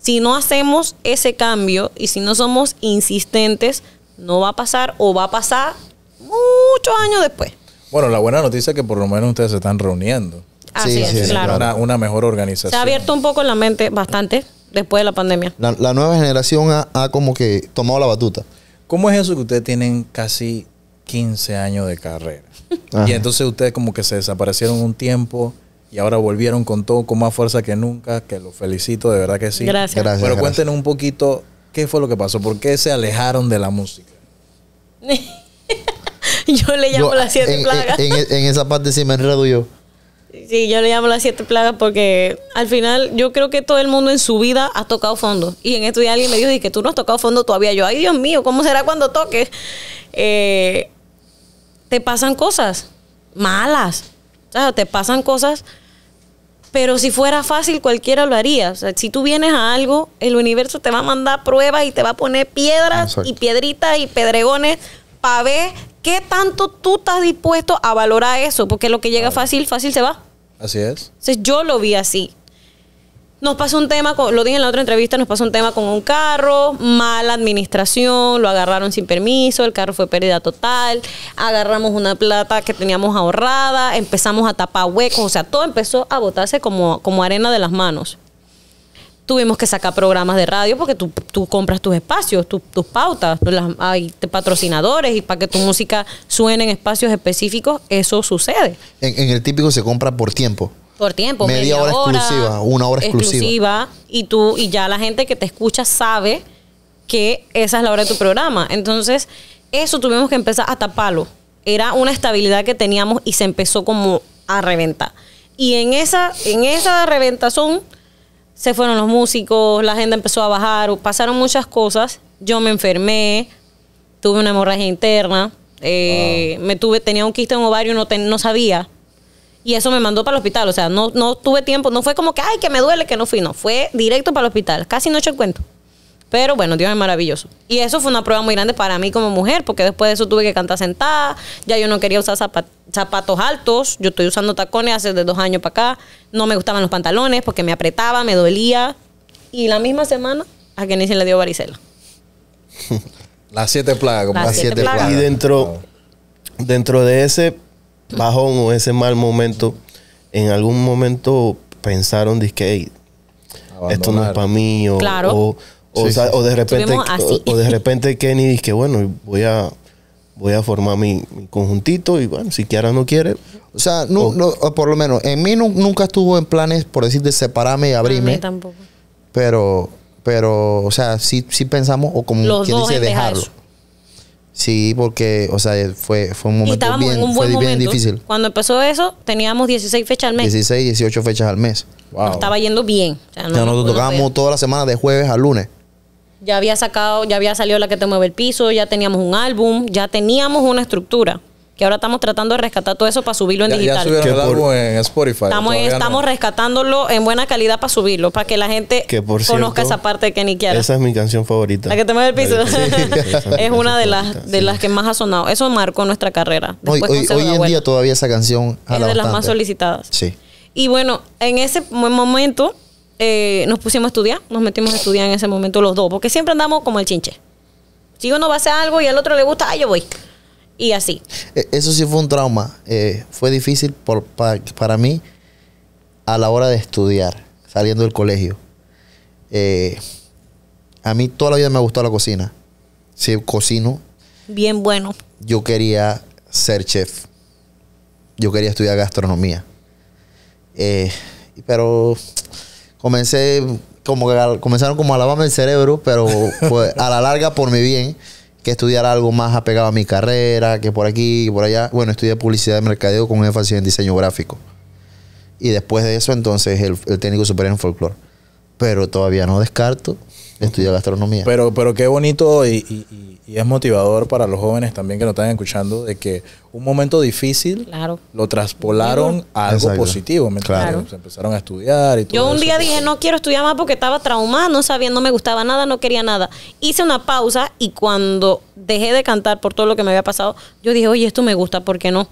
Si no hacemos ese cambio y si no somos insistentes, no va a pasar o va a pasar muchos años después. Bueno, la buena noticia es que por lo menos ustedes se están reuniendo. Así es, sí, claro. Una, mejor organización. Se ha abierto un poco la mente bastante después de la pandemia. La, nueva generación ha, como que tomado la batuta. ¿Cómo es eso que ustedes tienen casi 15 años de carrera? Ah. Y entonces ustedes como que se desaparecieron un tiempo y ahora volvieron con todo, con más fuerza que nunca, que los felicito, de verdad que sí. Gracias. Pero cuéntenos un poquito qué fue lo que pasó, por qué se alejaron de la música. yo le llamo las siete plagas. En, esa parte sí me enredo yo. Sí, yo le llamo las siete plagas porque al final yo creo que todo el mundo en su vida ha tocado fondo. Y en esto ya alguien me dijo, que tú no has tocado fondo todavía. Yo, ay Dios mío, ¿cómo será cuando toques? Eh, te pasan cosas malas. O sea, te pasan cosas pero si fuera fácil, cualquiera lo haría. O sea, si tú vienes a algo, el universo te va a mandar pruebas y te va a poner piedras y piedritas y pedregones para ver ¿Qué tanto tú estás dispuesto a valorar eso? Porque lo que llega fácil, fácil se va. Así es. Entonces yo lo vi así. Nos pasó un tema, lo dije en la otra entrevista, nos pasó un tema con un carro, mala administración, lo agarraron sin permiso, el carro fue pérdida total, agarramos una plata que teníamos ahorrada, empezamos a tapar huecos, o sea, todo empezó a botarse como, como arena de las manos tuvimos que sacar programas de radio porque tú, compras tus espacios, tus pautas, hay patrocinadores y para que tu música suene en espacios específicos, eso sucede. En, el típico se compra por tiempo. Por tiempo, media, hora, exclusiva, una hora exclusiva. Y tú, y ya la gente que te escucha sabe que esa es la hora de tu programa. Entonces, eso tuvimos que empezar a taparlo. Era una estabilidad que teníamos y se empezó como a reventar. Y en esa, en esa reventazón, se fueron los músicos, la gente empezó a bajar, pasaron muchas cosas. Yo me enfermé, tuve una hemorragia interna, eh, me tuve, tenía un quiste en ovario, no, no sabía. Y eso me mandó para el hospital. O sea, no, no tuve tiempo, no fue como que, ay, que me duele, que no fui. No, fue directo para el hospital. Casi no he hecho el cuento. Pero bueno, Dios es maravilloso. Y eso fue una prueba muy grande para mí como mujer, porque después de eso tuve que cantar sentada, ya yo no quería usar zapatos altos, yo estoy usando tacones hace de dos años para acá, no me gustaban los pantalones porque me apretaba, me dolía. Y la misma semana a Kenny le dio varicela. Las siete plagas, Las, siete, plagas. Y dentro, dentro de ese bajón o ese mal momento, en algún momento pensaron, disque, hey, esto no es para mí, o o, de repente, o, de repente Kenny dice que bueno, voy a, voy a formar mi, conjuntito y bueno, si Kiara no quiere. O sea, no, por lo menos en mí nunca estuvo en planes, por decir, de separarme y abrirme. Pero, pero, o sea, sí, sí pensamos, o como quien dice, dejarlo. Sí, porque, o sea, fue, fue un momento bien, difícil. Cuando empezó eso, teníamos 16 fechas al mes. 16, 18 fechas al mes. Wow. estaba yendo bien. O tocábamos toda la semana de jueves a lunes. Ya había sacado, ya había salido la que te mueve el piso, ya teníamos un álbum, ya teníamos una estructura. Que ahora estamos tratando de rescatar todo eso para subirlo en digital. Ya el álbum en Spotify. Estamos, estamos rescatándolo en buena calidad para subirlo, para que la gente conozca esa parte que ni quiere Esa es mi canción favorita. La que te mueve el piso. es una de las de las que más ha sonado. Eso marcó nuestra carrera. hoy, en día todavía esa canción. Es de las más solicitadas. Sí. Y bueno, en ese momento eh, nos pusimos a estudiar, nos metimos a estudiar en ese momento los dos, porque siempre andamos como el chinche. Si uno va a hacer algo y al otro le gusta, ah, yo voy. Y así. E, eso sí fue un trauma. Eh, fue difícil para, mí a la hora de estudiar, saliendo del colegio. Eh, a mí toda la vida me gustó la cocina. Si cocino. Bien bueno. Yo quería ser chef. Yo quería estudiar gastronomía. pero comencé como que comenzaron como a lavarme el cerebro, pero fue pues, a la larga por mi bien, que estudiar algo más apegado a mi carrera, que por aquí, y por allá. Bueno, estudié publicidad y mercadeo con énfasis en diseño gráfico. Y después de eso, entonces, el, el técnico superior en folclore. Pero todavía no descarto Estudió gastronomía. Pero, pero qué bonito y, es motivador para los jóvenes también que nos están escuchando de que un momento difícil lo traspolaron a algo positivo. Claro. empezaron a estudiar y todo Yo un día dije, no quiero estudiar más porque estaba traumada, no sabía, no me gustaba nada, no quería nada. Hice una pausa y cuando dejé de cantar por todo lo que me había pasado, yo dije, oye, esto me gusta, ¿por qué no?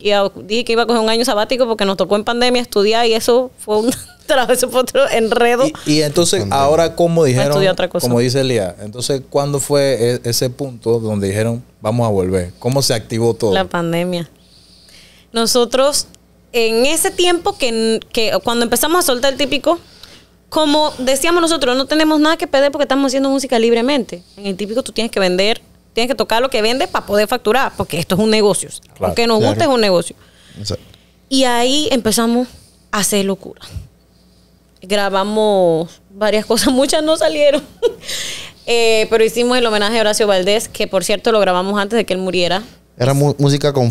y dije que iba a coger un año sabático porque nos tocó en pandemia estudiar y eso fue un otro enredo. Y, entonces, ahora como dijeron, como dice Elia, entonces, ¿cuándo fue e-, ese punto donde dijeron, vamos a volver? ¿Cómo se activó todo? La pandemia. Nosotros, en ese tiempo que, que cuando empezamos a soltar el típico, como decíamos nosotros, no tenemos nada que perder porque estamos haciendo música libremente. En el típico tú tienes que vender Tienes que tocar lo que vendes para poder facturar, porque esto es un negocio. Lo que nos guste es un negocio. Y ahí empezamos a hacer locura. Grabamos varias cosas, muchas no salieron. Eh, pero hicimos el homenaje a Horacio Valdés, que por cierto lo grabamos antes de que él muriera. Era música con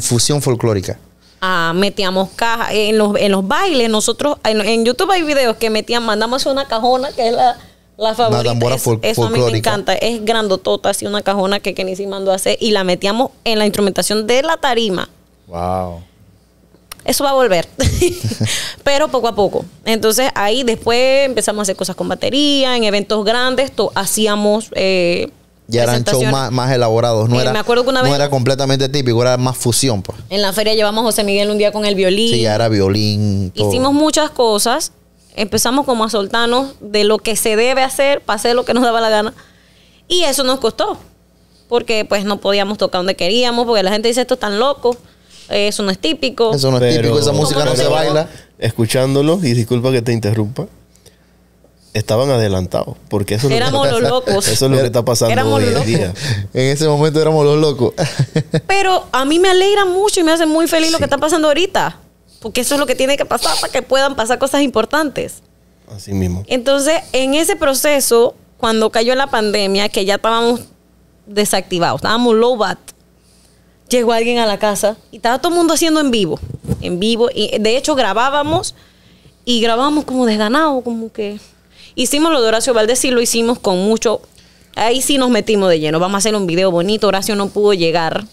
fusión folclórica. Ah, metíamos cajas. En los, bailes, nosotros, en, en, YouTube hay videos que metían, mandamos una cajona, que es la la favorita. es, eso a mí me encanta. Es grandotota, así una cajona que Kenisi mandó a hacer y la metíamos en la instrumentación de la tarima. Wow. Eso va a volver, pero poco a poco. Entonces ahí después empezamos a hacer cosas con batería, en eventos grandes, hacíamos eh, ya eran shows más, elaborados. No, era, me acuerdo una no era completamente típico, era más fusión. Pues. En la feria llevamos a José Miguel un día con el violín. Sí, ya era violín. Hicimos muchas cosas empezamos como a soltarnos de lo que se debe hacer para hacer lo que nos daba la gana. Y eso nos costó, porque pues no podíamos tocar donde queríamos, porque la gente dice esto es tan loco, eh, eso no es típico. Eso no es típico, esa música no se baila. Escuchándolo, y disculpa que te interrumpa, estaban adelantados, porque eso es lo que, los locos. Eso es lo que está pasando en en ese momento éramos los locos. pero a mí me alegra mucho y me hace muy feliz lo que está pasando ahorita porque eso es lo que tiene que pasar para que puedan pasar cosas importantes. Así mismo. Entonces, en ese proceso, cuando cayó la pandemia, que ya estábamos desactivados, estábamos low bat, llegó alguien a la casa y estaba todo el mundo haciendo en vivo, en vivo, y de hecho grabábamos y grabábamos como desganado, como que hicimos lo de Horacio Valdez y lo hicimos con mucho, ahí sí nos metimos de lleno, vamos a hacer un video bonito, Horacio no pudo llegar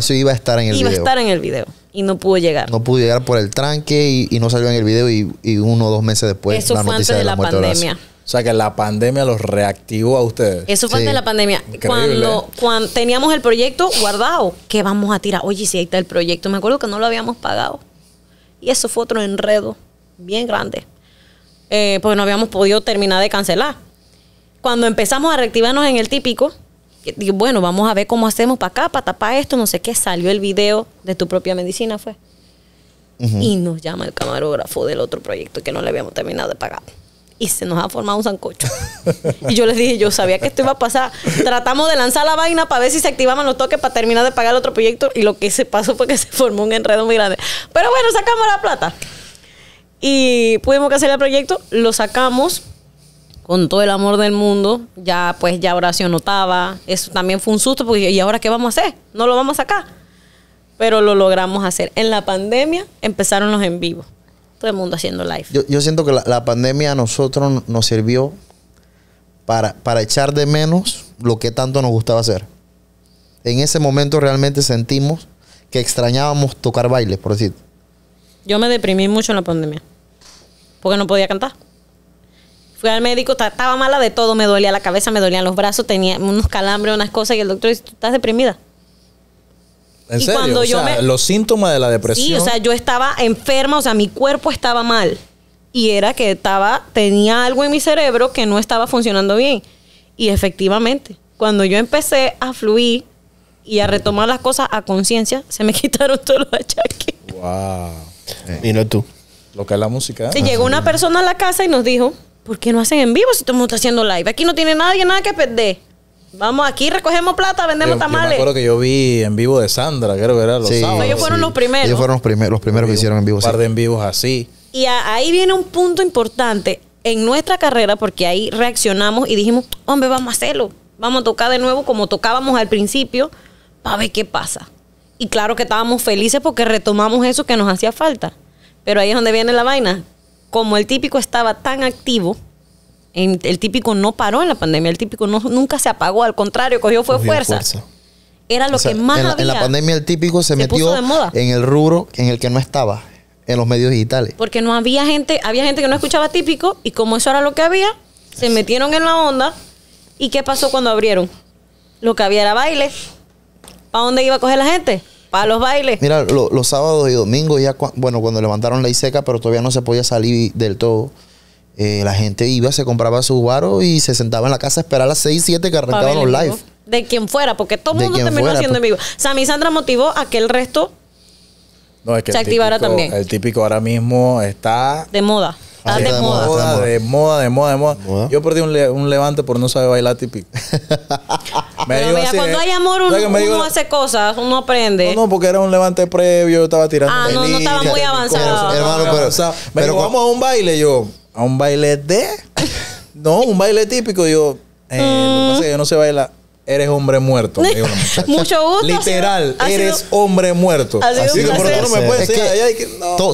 sí iba a estar en el video. Iba a estar en el video y no pudo llegar. No pudo llegar por el tranque y, no salió en el video y, uno o dos meses después. Eso la fue noticia antes de, la, pandemia. o sea que la pandemia los reactivó a ustedes. Eso fue antes de la pandemia. Cuando, teníamos el proyecto guardado, ¿qué vamos a tirar? Oye, si ahí está el proyecto. Me acuerdo que no lo habíamos pagado. Y eso fue otro enredo bien grande. pues no habíamos podido terminar de cancelar. Cuando empezamos a reactivarnos en el típico, Digo, bueno, vamos a ver cómo hacemos para acá, para tapar esto, no sé qué. Salió el video de tu propia medicina, fue. Y nos llama el camarógrafo del otro proyecto que no le habíamos terminado de pagar. Y se nos ha formado un zancocho. y yo les dije, yo sabía que esto iba a pasar. Tratamos de lanzar la vaina para ver si se activaban los toques para terminar de pagar el otro proyecto. Y lo que se pasó fue que se formó un enredo muy grande. Pero bueno, sacamos la plata. Y pudimos hacer el proyecto, lo sacamos con todo el amor del mundo, ya pues ya Horacio notaba, eso también fue un susto porque ¿y ahora qué vamos a hacer? No lo vamos a sacar. Pero lo logramos hacer. En la pandemia empezaron los en vivo, todo el mundo haciendo live. Yo, siento que la, pandemia a nosotros nos sirvió para, para echar de menos lo que tanto nos gustaba hacer. En ese momento realmente sentimos que extrañábamos tocar bailes, por decir. Yo me deprimí mucho en la pandemia, porque no podía cantar. Fui al médico, estaba mala de todo, me dolía la cabeza, me dolían los brazos, tenía unos calambres, unas cosas, y el doctor dice, tú estás deprimida. ¿En serio? sea, los síntomas de la depresión. Sí, o sea, yo estaba enferma, o sea, mi cuerpo estaba mal. Y era que estaba, tenía algo en mi cerebro que no estaba funcionando bien. Y efectivamente, cuando yo empecé a fluir y a retomar las cosas a conciencia, se me quitaron todos los achaques. Wow. tú. Lo que es la música. Y ¿eh? llegó una persona a la casa y nos dijo, ¿por qué no hacen en vivo si todo el mundo está haciendo live? Aquí no tiene nadie nada que perder. Vamos aquí, recogemos plata, vendemos tamales. Yo me que yo vi en vivo de Sandra, creo que era los Ellos fueron los primeros. Ellos fueron los, primeros, que hicieron en vivo. Un de en vivos así. Y ahí viene un punto importante en nuestra carrera, porque ahí reaccionamos y dijimos, hombre, vamos a hacerlo. Vamos a tocar de nuevo como tocábamos al principio, para ver qué pasa. Y claro que estábamos felices porque retomamos eso que nos hacía falta. Pero ahí es donde viene la vaina como el típico estaba tan activo, el típico no paró en la pandemia, el típico nunca se apagó, al contrario, cogió fue fuerza. Era lo que más en la, En la pandemia el típico se, metió en el rubro en el que no estaba, en los medios digitales. Porque no había gente, había gente que no escuchaba típico y como eso era lo que había, se metieron en la onda. ¿Y qué pasó cuando abrieron? Lo que había era baile. ¿Para dónde iba a coger la gente? Para los bailes. Mira, los sábados y domingos, ya bueno, cuando levantaron la seca, pero todavía no se podía salir del todo. Eh, la gente iba, se compraba su baro y se sentaba en la casa a esperar a las 6, 7 que arrancaban los live. De quien fuera, porque todo el mundo terminó haciendo en vivo. Sammy Sandra motivó a que el resto se activara también. El típico ahora mismo está. De moda. Ah, de, moda, de, moda. de moda, de moda, Yo perdí un, un levante por no saber bailar típico. Pero mira, cuando eh, hay amor uno, hace cosas, uno aprende. No, no, porque era un levante previo, yo estaba tirando. Ah, no, no estaba muy avanzado. Hermano, pero, o sea, pero vamos a un baile, yo, a un baile de... no, un baile típico, yo, eh, lo que mm. pasa es que yo no sé bailar eres hombre muerto. Mucho gusto. Literal, eres hombre muerto. Así, que por no me decir, que,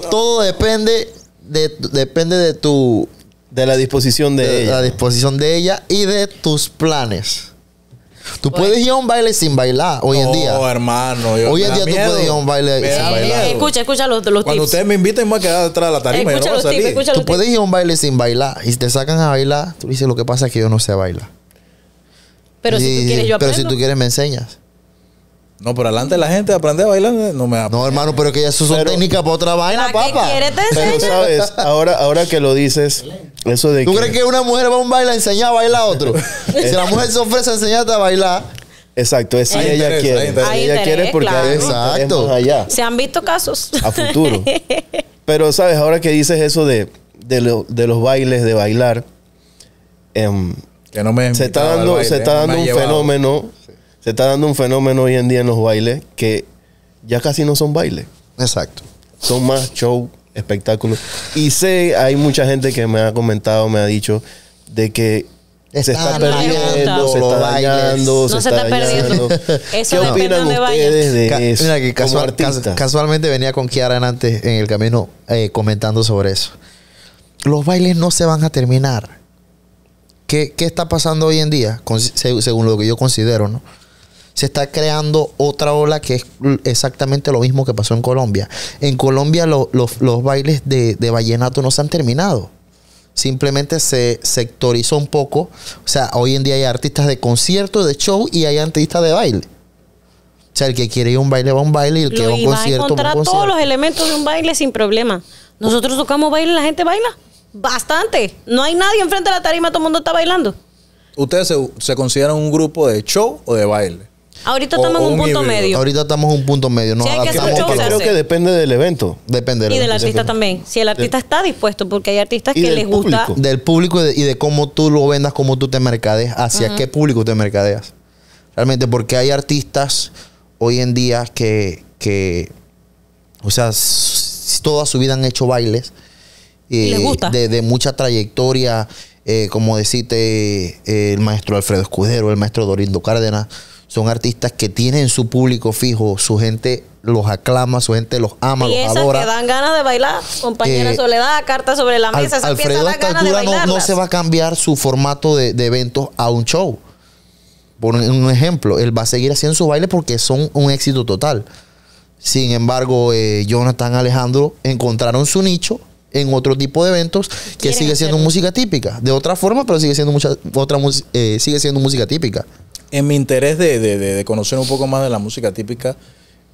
Todo depende depende de tu... De la disposición de, ella. la disposición de ella y de tus planes. Tú puedes ir a un baile sin bailar hoy en día. No, hermano. hoy en día tú puedes ir a un baile sin bailar. escucha, escucha los, Cuando tips. ustedes me inviten, me voy a quedar detrás de la tarima. yo no los tú puedes ir a un baile sin bailar y te sacan a bailar. Tú dices, lo que pasa es que yo no sé bailar. Pero si tú quieres, yo aprendo. Pero si tú quieres, me enseñas. No, pero adelante la gente aprende a bailar, no me No, hermano, pero que ya eso son técnicas para otra vaina, papá. quiere te sabes, ahora, que lo dices, eso de ¿Tú crees que una mujer va a un baile a enseñar a bailar a otro? si la mujer se ofrece a enseñarte a bailar, Exacto, es si ella quiere. ella quiere porque Exacto. allá, Se han visto casos. a futuro. Pero sabes, ahora que dices eso de, los bailes, de bailar, em, se está dando, se está dando un fenómeno se está dando un fenómeno hoy en día en los bailes que ya casi no son bailes. Exacto. Son más show, espectáculos. Y sé, hay mucha gente que me ha comentado, me ha dicho, de que se está perdiendo, se está dañando, se, está, perdiendo. ¿Qué opinan ustedes de eso? Mira que casualmente venía con Kiara antes en el camino eh, comentando sobre eso. Los bailes no se van a terminar. ¿Qué, está pasando hoy en día? según lo que yo considero, ¿no? se está creando otra ola que es exactamente lo mismo que pasó en Colombia. En Colombia los bailes de, de vallenato no se han terminado simplemente se sectorizó un poco. O sea, hoy en día hay artistas de concierto, de show y hay artistas de baile. O sea, el que quiere ir a un baile va a un baile y el que va a un concierto va a todos los elementos de un baile sin problema. Nosotros tocamos baile, la gente baila bastante. No hay nadie enfrente de la tarima, todo el mundo está bailando. ¿Ustedes se consideran un grupo de show o de baile? Ahorita estamos en un, punto medio. Ahorita estamos en un punto medio. creo que depende del evento. Depende del Y del artista también. Si el artista está dispuesto, porque hay artistas que les gusta. Del público y de, cómo tú lo vendas, cómo tú te mercadeas, hacia qué público te mercadeas. Realmente, porque hay artistas hoy en día que, o sea, toda su vida han hecho bailes. Eh, gusta. De, mucha trayectoria. Eh, como deciste eh, el maestro Alfredo Escudero, el maestro Dorindo Cárdenas son artistas que tienen su público fijo, su gente los aclama, su gente los ama, los adora. que dan ganas de bailar, compañera eh, Soledad, carta sobre la mesa. Al, Alfredo ganas de no, no, se va a cambiar su formato de, eventos a un show. Por un, ejemplo, él va a seguir haciendo su baile porque son un éxito total. Sin embargo, eh, Jonathan Alejandro encontraron su nicho en otro tipo de eventos que sigue siendo música típica. De otra forma, pero sigue siendo mucha, otra eh, sigue siendo música típica en mi interés de, conocer un poco más de la música típica,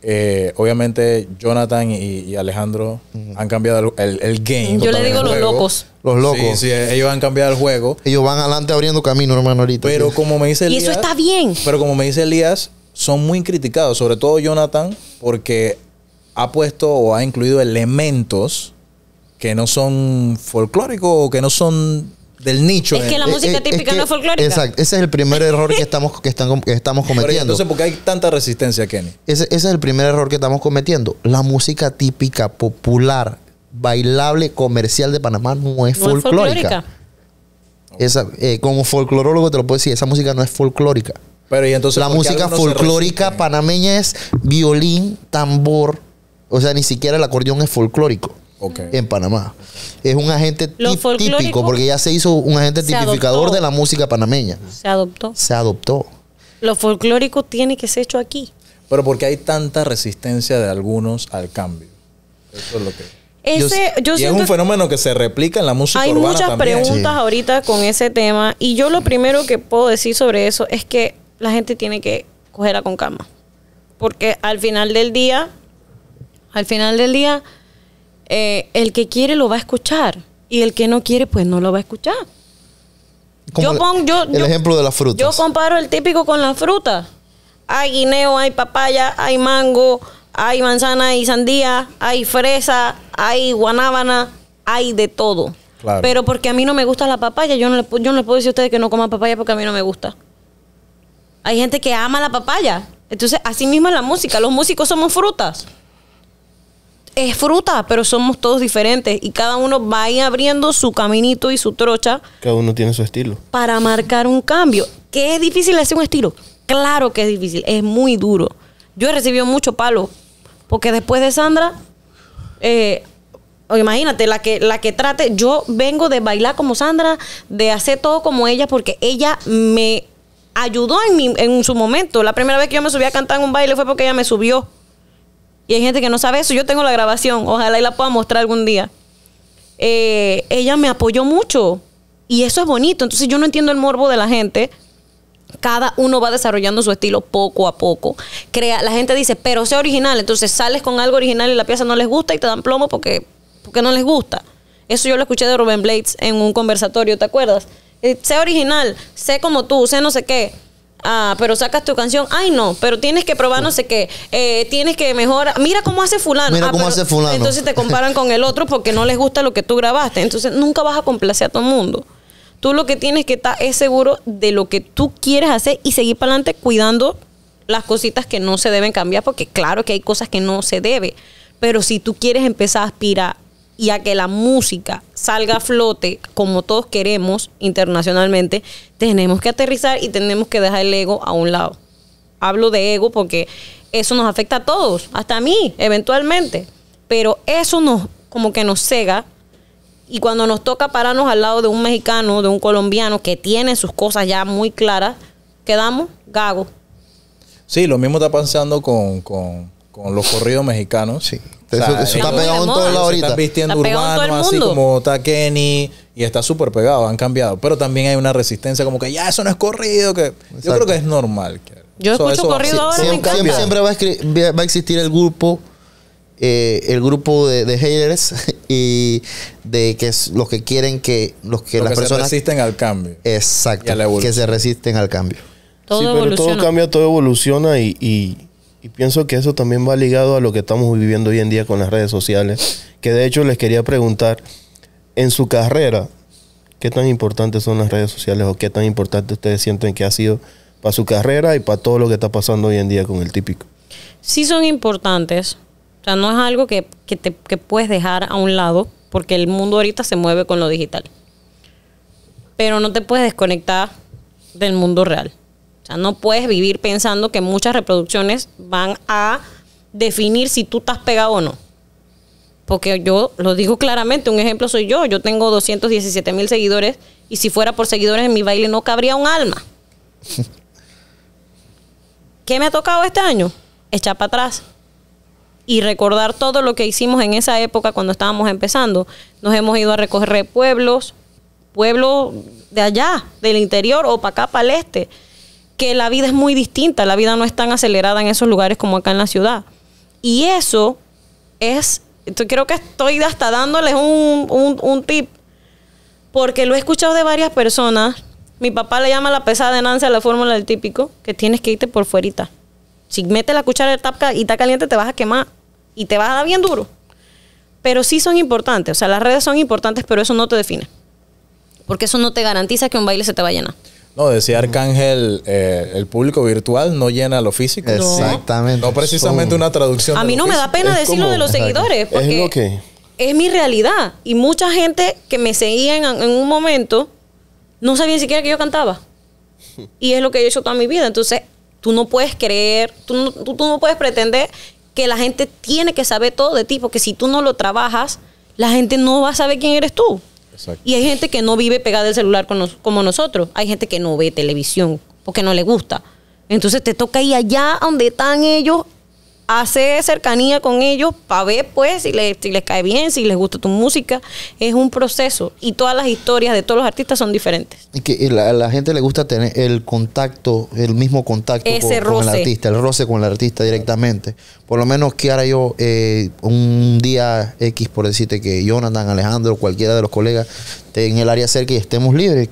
eh, obviamente Jonathan y, Alejandro han cambiado el, game. Yo le digo los locos. Los locos. Sí, sí, ellos han cambiado el juego. Ellos van adelante abriendo camino, hermano, ahorita. Pero como me dice Elías. Y eso está bien. Pero como me dice Elías, son muy criticados, sobre todo Jonathan, porque ha puesto o ha incluido elementos que no son folclóricos o que no son del nicho. Es que la música típica no es folclórica. Exacto, ese es el primer error que estamos, que estamos cometiendo. entonces, ¿por qué hay tanta resistencia, Kenny? Ese, es el primer error que estamos cometiendo. La música típica, popular, bailable, comercial de Panamá no es folclórica. Eh, como folclorólogo te lo puedo decir, esa música no es folclórica. Pero, ¿y entonces, la música folclórica panameña es violín, tambor, o sea, ni siquiera el acordeón es folclórico en Panamá. Es un agente típico, porque ya se hizo un agente tipificador de la música panameña. Se adoptó. Se adoptó. Lo folclórico tiene que ser hecho aquí. Pero porque hay tanta resistencia de algunos al cambio. Eso es lo que... y es un fenómeno que se replica en la música hay muchas preguntas ahorita con ese tema y yo lo primero que puedo decir sobre eso es que la gente tiene que cogerla con calma porque al final del día al final del día eh, el que quiere lo va a escuchar y el que no quiere pues no lo va a escuchar. Yo, pongo yo el ejemplo de las frutas. Yo comparo el típico con las frutas. Hay guineo, hay papaya, hay mango, hay manzana, hay sandía, hay fresa, hay guanábana, hay de todo. Pero porque a mí no me gusta la papaya, yo no, le, yo no puedo decir a ustedes que no coman papaya porque a mí no me gusta. Hay gente que ama la papaya. Entonces, así mismo es la música. Los músicos somos frutas es fruta, pero somos todos diferentes y cada uno va abriendo su caminito y su trocha. Cada uno tiene su estilo. Para marcar un cambio. ¿Qué es difícil hacer un estilo? Claro que es difícil, es muy duro. Yo he recibido mucho palo, porque después de Sandra, eh, imagínate, la que, la que trate, yo vengo de bailar como Sandra, de hacer todo como ella, porque ella me ayudó en, en su momento. La primera vez que yo me subí a cantar en un baile fue porque ella me subió. Y hay gente que no sabe eso. Yo tengo la grabación. Ojalá y la pueda mostrar algún día. Eh, ella me apoyó mucho. Y eso es bonito. Entonces yo no entiendo el morbo de la gente. Cada uno va desarrollando su estilo poco a poco. la gente dice, pero sea original. Entonces sales con algo original y la pieza no les gusta y te dan plomo porque, porque no les gusta. Eso yo lo escuché de Rubén Blades en un conversatorio, ¿te acuerdas? Eh, sé original, sé como tú, sé no sé qué. Ah, pero sacas tu canción. Ay, no, pero tienes que probar no sé qué. Eh, tienes que mejorar. Mira cómo hace fulano. Mira ah, cómo hace fulano. Entonces te comparan con el otro porque no les gusta lo que tú grabaste. Entonces nunca vas a complacer a todo el mundo. Tú lo que tienes que estar es seguro de lo que tú quieres hacer y seguir para adelante cuidando las cositas que no se deben cambiar porque claro que hay cosas que no se debe. Pero si tú quieres empezar a aspirar y a que la música salga a flote como todos queremos internacionalmente, tenemos que aterrizar y tenemos que dejar el ego a un lado. Hablo de ego porque eso nos afecta a todos, hasta a mí, eventualmente. Pero eso nos, como que nos cega. Y cuando nos toca pararnos al lado de un mexicano, de un colombiano que tiene sus cosas ya muy claras, quedamos gago. Sí, lo mismo está pasando con, con, con los corridos mexicanos. Sí está, pegado en todos lados ahorita. Están vistiendo está urbano, así como está Kenny, y está súper pegado, han cambiado. Pero también hay una resistencia como que ya eso no es corrido, que yo creo que es normal. yo escucho corrido ahora. Sí, siempre, siempre, va, a existir el grupo, eh, el grupo de, haters y de que los que quieren que los que las personas se resisten al cambio. Exacto. Que se resisten al cambio. Todo sí, pero todo cambia, todo evoluciona y y pienso que eso también va ligado a lo que estamos viviendo hoy en día con las redes sociales, que de hecho les quería preguntar, en su carrera, ¿qué tan importantes son las redes sociales o qué tan importante ustedes sienten que ha sido para su carrera y para todo lo que está pasando hoy en día con el típico? Sí son importantes, o sea, no es algo que, te, que puedes dejar a un lado, porque el mundo ahorita se mueve con lo digital, pero no te puedes desconectar del mundo real. O sea, no puedes vivir pensando que muchas reproducciones van a definir si tú estás pegado o no. Porque yo lo digo claramente, un ejemplo soy yo, yo tengo 217 mil seguidores y si fuera por seguidores en mi baile no cabría un alma. ¿Qué me ha tocado este año? Echar para atrás y recordar todo lo que hicimos en esa época cuando estábamos empezando. Nos hemos ido a recorrer pueblos, pueblos de allá, del interior o para acá, para el este que la vida es muy distinta, la vida no es tan acelerada en esos lugares como acá en la ciudad. Y eso es, yo creo que estoy hasta dándoles un, tip, porque lo he escuchado de varias personas. Mi papá le llama la pesada de la fórmula del típico, que tienes que irte por fuerita. Si metes la cuchara de tapca y está caliente, te vas a quemar y te vas a dar bien duro. Pero sí son importantes, o sea, las redes son importantes, pero eso no te define. Porque eso no te garantiza que un baile se te vaya a llenar. No, decía Arcángel, eh, el público virtual no llena lo físico. Exactamente. No precisamente una traducción. A mí no me da pena decirlo de los seguidores, porque es, es mi realidad. Y mucha gente que me seguía en, un momento no sabía ni siquiera que yo cantaba. Y es lo que he hecho toda mi vida. Entonces, tú no puedes creer, tú no puedes pretender que la gente tiene que saber todo de ti, porque si tú no lo trabajas, la gente no va a saber quién eres tú. Y hay gente que no vive pegada al celular como nosotros. Hay gente que no ve televisión porque no le gusta. Entonces te toca ir allá donde están ellos hacer cercanía con ellos para ver pues si les, les cae bien, si les gusta tu música. Es un proceso y todas las historias de todos los artistas son diferentes. Y que la, a la gente le gusta tener el contacto, el mismo contacto con, el artista, el roce con el artista directamente. Por lo menos que ahora yo eh, un día X, por decirte que Jonathan, Alejandro, cualquiera de los colegas en el área cerca y estemos libres,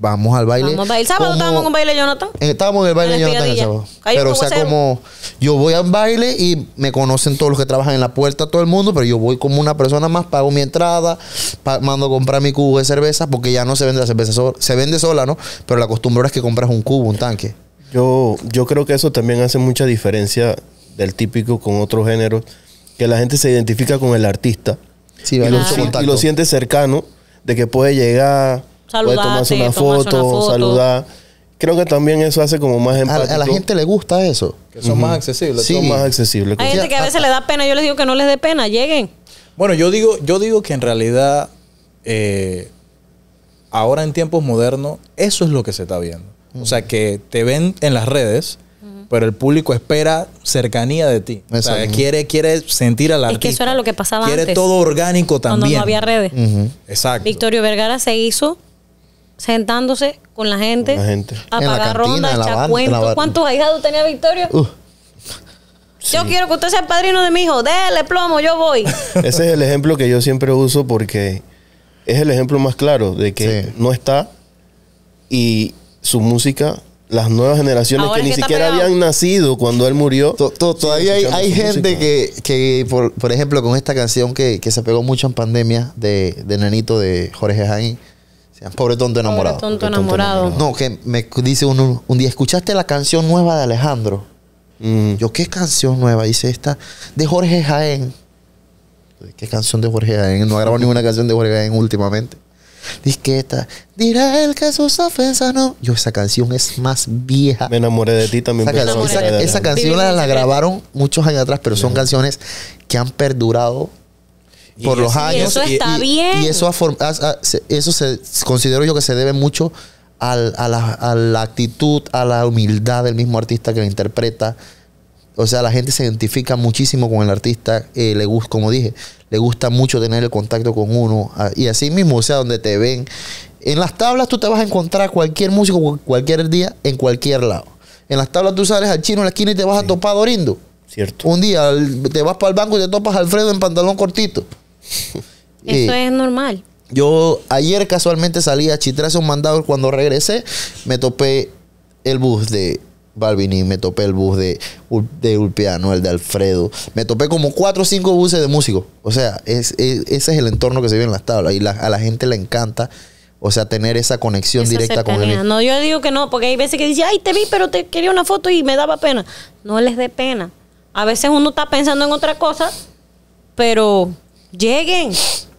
vamos al baile. Vamos ¿Sábado estábamos en un baile, Jonathan? Eh, estábamos en el baile, Jonathan, Pero o sea, como yo voy al baile y me conocen todos los que trabajan en la puerta, todo el mundo, pero yo voy como una persona más, pago mi entrada, mando a comprar mi cubo de cerveza, porque ya no se vende la cerveza sola, se vende sola, ¿no? Pero la costumbre es que compras un cubo, un tanque. Yo, yo creo que eso también hace mucha diferencia del típico con otro género, que la gente se identifica con el artista sí, lo, y lo siente cercano, de que puede llegar Saludar, puede una, foto, saludar. Creo que también eso hace como más empático. A, la gente le gusta eso. Que son más accesibles. Sí. Son más accesibles. Hay gente que a veces le da pena. Yo les digo que no les dé pena. Lleguen. Bueno, yo digo, yo digo que en realidad eh, ahora en tiempos modernos eso es lo que se está viendo. O sea, que te ven en las redes, pero el público espera cercanía de ti. O sea, quiere, quiere sentir a la Es que eso era lo que pasaba antes. Quiere todo orgánico también. Cuando no había redes. Exacto. Victorio Vergara se hizo sentándose con la gente, con la gente. a echar cuentos. ¿Cuántos ahijados tenía Victoria? Uh. Yo quiero que usted sea el padrino de mi hijo. Dele plomo, yo voy. Ese es el ejemplo que yo siempre uso porque es el ejemplo más claro de que no está y su música las nuevas generaciones que, ni siquiera habían nacido cuando él murió. todavía hay, gente que, por, ejemplo, con esta canción que, se pegó mucho en pandemia de, de Nenito de Jorge Jain, pobre tonto enamorado. tonto, enamorado. No, que me dice uno un día, ¿escuchaste la canción nueva de Alejandro? Mm. Yo, ¿qué canción nueva? Dice esta de Jorge Jaén. ¿Qué canción de Jorge Jaén? No ha grabado ninguna canción de Jorge Jaén últimamente. Dice Disqueta, dirá él que sus ofensas no. Yo, esa canción es más vieja. Me enamoré de ti también. Esa, canción, esa, canción la, grabaron muchos años atrás, pero son canciones que han perdurado por los años. Eso está bien. Y, eso, eso se, considero yo que se debe mucho a, la, actitud, a la humildad del mismo artista que lo interpreta. O sea, la gente se identifica muchísimo con el artista, eh, le como dije, le gusta mucho tener el contacto con uno. Ah, y así mismo, o sea, donde te ven. En las tablas tú te vas a encontrar cualquier músico, cualquier día, en cualquier lado. En las tablas tú sales al chino en la esquina y te vas a topar Dorindo. Cierto. Un día te vas para el banco y te topas a Alfredo en pantalón cortito. Eso es normal. Yo ayer casualmente salí a hace un mandado. Cuando regresé, me topé el bus de y me topé el bus de, de Ulpiano, el de Alfredo. Me topé como cuatro o cinco buses de músicos. O sea, es, ese es el entorno que se vive en las tablas. Y a la gente le encanta. O sea, tener esa conexión directa con él. No, yo digo que no, porque hay veces que dice, ay, te vi, pero te quería una foto y me daba pena. No les dé pena. A veces uno está pensando en otra cosa, pero lleguen.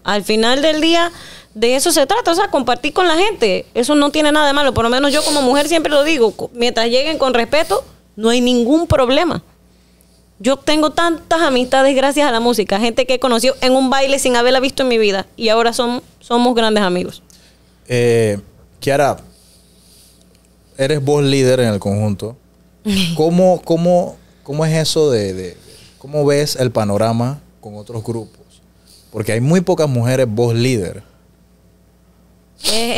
Al final del día, de eso se trata, o sea, compartir con la gente. Eso no tiene nada de malo, por lo menos yo como mujer siempre lo digo, mientras lleguen con respeto, no hay ningún problema. Yo tengo tantas amistades gracias a la música, gente que he conocido en un baile sin haberla visto en mi vida y ahora son, somos grandes amigos. Eh, Kiara, eres vos líder en el conjunto. ¿Cómo, es eso de, cómo ves el panorama con otros grupos? Porque hay muy pocas mujeres voz líder.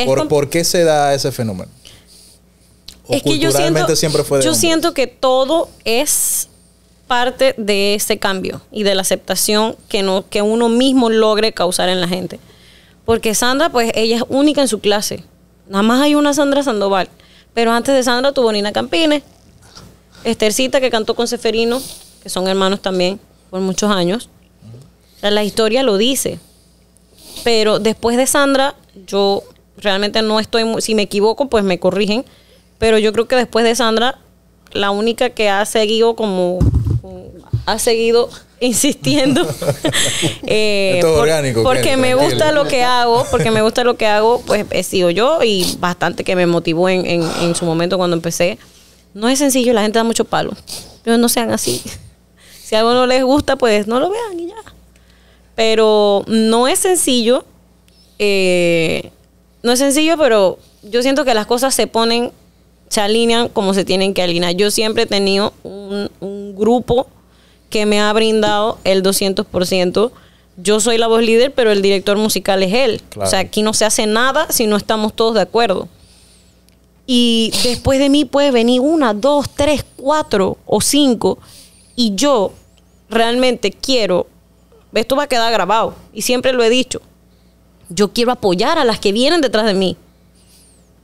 ¿Por, qué se da ese fenómeno? yo siento, siempre fue Yo siento que todo es parte de ese cambio y de la aceptación que, no, que uno mismo logre causar en la gente. Porque Sandra, pues ella es única en su clase. Nada más hay una Sandra Sandoval. Pero antes de Sandra tuvo Nina Campines, Estercita que cantó con Seferino, que son hermanos también por muchos años la historia lo dice. Pero después de Sandra, yo realmente no estoy, si me equivoco, pues me corrigen. Pero yo creo que después de Sandra, la única que ha seguido como, ha seguido insistiendo. Eh, porque me gusta lo que hago, porque me gusta lo que hago, pues he sido yo y bastante que me motivó en, en su momento cuando empecé. No es sencillo, la gente da mucho palo. Pero no sean así. Si algo no les gusta, pues no lo vean y ya. Pero no es sencillo. Eh, no es sencillo, pero yo siento que las cosas se ponen, se alinean como se tienen que alinear. Yo siempre he tenido un, grupo que me ha brindado el 200%. Yo soy la voz líder, pero el director musical es él. O sea, aquí no se hace nada si no estamos todos de acuerdo. Y después de mí puede venir una, dos, tres, cuatro o cinco. Y yo realmente quiero esto va a quedar grabado y siempre lo he dicho. Yo quiero apoyar a las que vienen detrás de mí.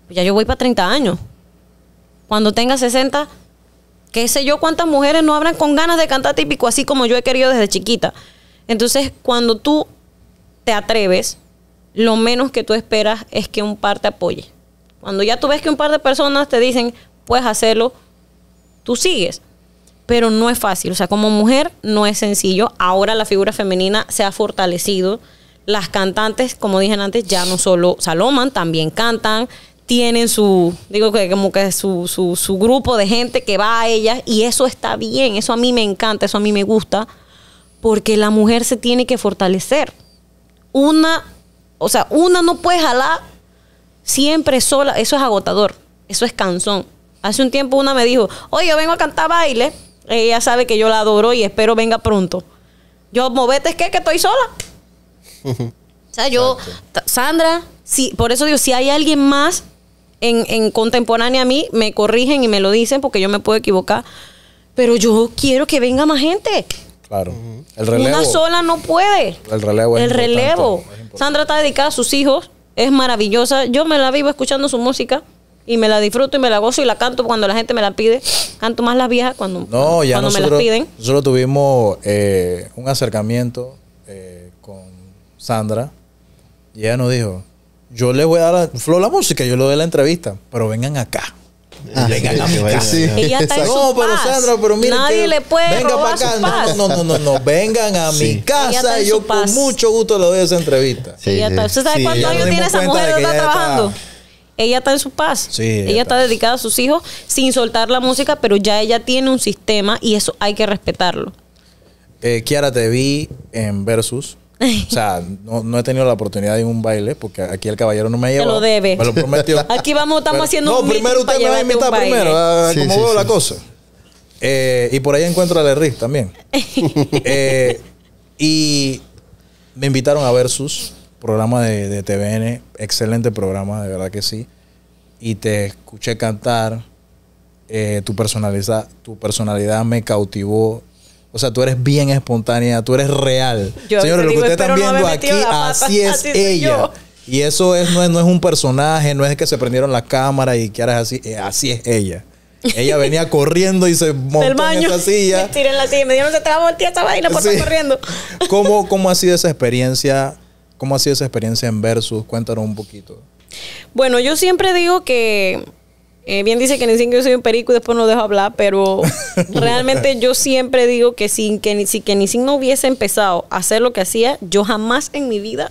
Pues ya yo voy para 30 años. Cuando tenga 60, qué sé yo cuántas mujeres no hablan con ganas de cantar típico, así como yo he querido desde chiquita. Entonces, cuando tú te atreves, lo menos que tú esperas es que un par te apoye. Cuando ya tú ves que un par de personas te dicen, puedes hacerlo, tú sigues pero no es fácil. O sea, como mujer no es sencillo. Ahora la figura femenina se ha fortalecido. Las cantantes, como dije antes, ya no solo saloman, también cantan. Tienen su, digo que como que su, su, su grupo de gente que va a ellas y eso está bien, eso a mí me encanta, eso a mí me gusta, porque la mujer se tiene que fortalecer. Una, o sea, una no puede jalar siempre sola, eso es agotador, eso es cansón. Hace un tiempo una me dijo, oye, yo vengo a cantar baile, ella sabe que yo la adoro y espero venga pronto. Yo, movete, es que, que estoy sola. o sea, yo, Sandra, si, por eso digo, si hay alguien más en, contemporánea a mí, me corrigen y me lo dicen porque yo me puedo equivocar. Pero yo quiero que venga más gente. Claro. El Una sola no puede. El relevo. el relevo. Sandra está dedicada a sus hijos. Es maravillosa. Yo me la vivo escuchando su música y me la disfruto y me la gozo y la canto cuando la gente me la pide. Canto más las viejas cuando, cuando me las piden. Nosotros tuvimos eh, un acercamiento eh, con Sandra y ella nos dijo, yo le voy a dar a Flo la música, yo le doy la entrevista, pero vengan acá. Ah, vengan a mi casa Ella está no, pero Sandra, pero mira, Nadie le puede venga robar para acá. Su paz. No, no, no, no, Vengan a mi casa y yo con mucho gusto le doy esa entrevista. Usted sabe cuántos años tiene esa mujer que está trabajando ella está en su paz. ella, está, dedicada a sus hijos sin soltar la música, pero ya ella tiene un sistema y eso hay que respetarlo. Eh, Kiara, te vi en Versus. O sea, no, he tenido la oportunidad de ir a un baile porque aquí el caballero no me lleva. Te lo debe. Me lo prometió. Aquí vamos, estamos haciendo un baile No, primero usted me va a invitar primero, ah, como veo la cosa. Eh, y por ahí encuentro a Lerry también. Eh, y me invitaron a Versus programa de, TVN, excelente programa, de verdad que sí. Y te escuché cantar, eh, tu, personalidad, tu personalidad me cautivó. O sea, tú eres bien espontánea, tú eres real. Señores, lo que ustedes están viendo aquí, así es ella. Y eso no, es, un personaje, no es que se prendieron la cámara y que ahora es así, eh, así es ella. Ella venía corriendo y se montó en silla. la silla me dijeron, se te va esa corriendo. ¿Cómo, ¿Cómo ha sido esa experiencia ¿Cómo ha sido esa experiencia en Versus? Cuéntanos un poquito. Bueno, yo siempre digo que eh, bien dice que ni siquiera yo soy un perico y después no dejo hablar, pero realmente yo siempre digo que sin que si que ni siquiera no hubiese empezado a hacer lo que hacía, yo jamás en mi vida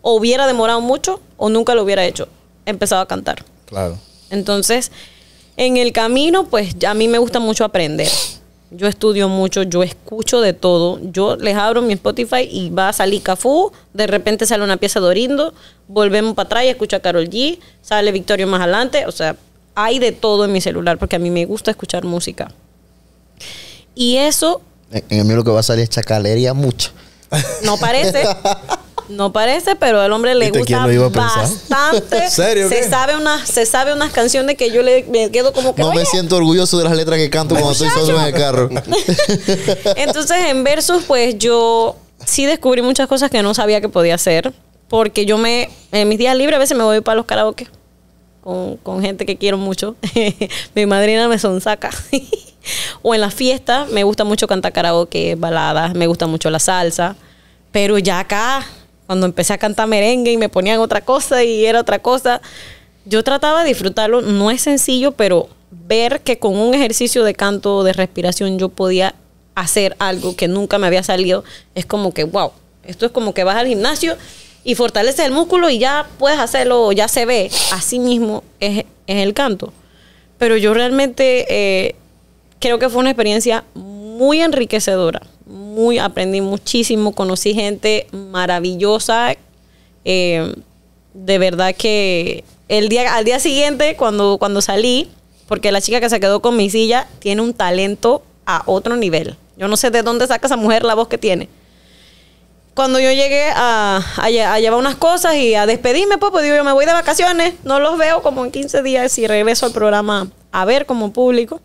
hubiera demorado mucho o nunca lo hubiera hecho, empezado a cantar. Claro. Entonces, en el camino, pues a mí me gusta mucho aprender. Yo estudio mucho, yo escucho de todo. Yo les abro mi Spotify y va a salir Cafú, de repente sale una pieza de Orindo, volvemos para atrás y escucha a Carol G, sale Victorio más adelante. O sea, hay de todo en mi celular porque a mí me gusta escuchar música. Y eso. En, el mí lo que va a salir es chacalería mucho. No parece. No parece, pero al hombre le gusta bastante. ¿Serio, se, sabe una, se sabe unas canciones que yo le quedo como que. No me siento orgulloso de las letras que canto cuando estoy solo en el carro. Entonces, en versos pues yo sí descubrí muchas cosas que no sabía que podía hacer. Porque yo me, en mis días libres a veces me voy para los karaoke con, con gente que quiero mucho. Mi madrina me saca o en las fiestas me gusta mucho cantar karaoke, baladas, me gusta mucho la salsa. Pero ya acá cuando empecé a cantar merengue y me ponían otra cosa y era otra cosa, yo trataba de disfrutarlo. No es sencillo, pero ver que con un ejercicio de canto, de respiración, yo podía hacer algo que nunca me había salido, es como que, wow, esto es como que vas al gimnasio y fortaleces el músculo y ya puedes hacerlo, ya se ve. Así mismo en el canto. Pero yo realmente eh, creo que fue una experiencia muy enriquecedora. Muy, aprendí muchísimo, conocí gente maravillosa. Eh, de verdad que el día, al día siguiente, cuando, cuando salí, porque la chica que se quedó con mi silla tiene un talento a otro nivel. Yo no sé de dónde saca esa mujer la voz que tiene. Cuando yo llegué a, llevar unas cosas y a despedirme, pues, pues, digo, yo me voy de vacaciones, no los veo como en 15 días y regreso al programa a ver como público.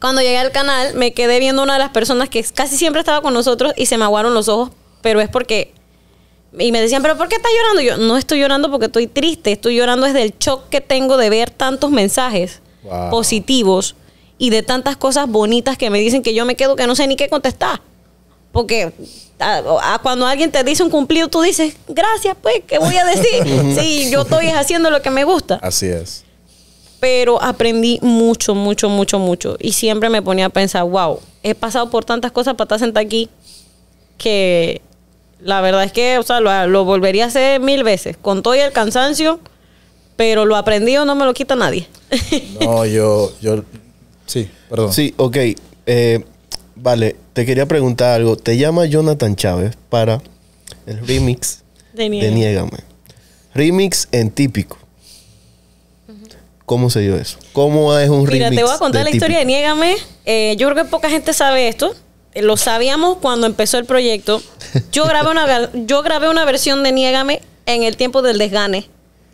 Cuando llegué al canal, me quedé viendo una de las personas que casi siempre estaba con nosotros y se me aguaron los ojos, pero es porque. Y me decían, ¿pero por qué estás llorando? yo, no estoy llorando porque estoy triste, estoy llorando desde el shock que tengo de ver tantos mensajes positivos y de tantas cosas bonitas que me dicen que yo me quedo que no sé ni qué contestar. Porque cuando alguien te dice un cumplido, tú dices, gracias, pues, ¿qué voy a decir? sí, yo estoy haciendo lo que me gusta. Así es pero aprendí mucho, mucho, mucho, mucho. Y siempre me ponía a pensar, wow, he pasado por tantas cosas para estar sentada aquí que la verdad es que, o sea, lo, volvería a hacer mil veces, con todo y el cansancio, pero lo aprendido no me lo quita nadie. No, yo, yo, sí, perdón. Sí, ok. Eh, vale, te quería preguntar algo. Te llama Jonathan Chávez para el remix de Niégame. Remix en típico. ¿Cómo se dio eso? ¿Cómo es un remix? Mira, te voy a contar la historia de Niégame. Eh, yo creo que poca gente sabe esto. Eh, lo sabíamos cuando empezó el proyecto. Yo grabé una, yo grabé una versión de Niégame en el tiempo del desgane,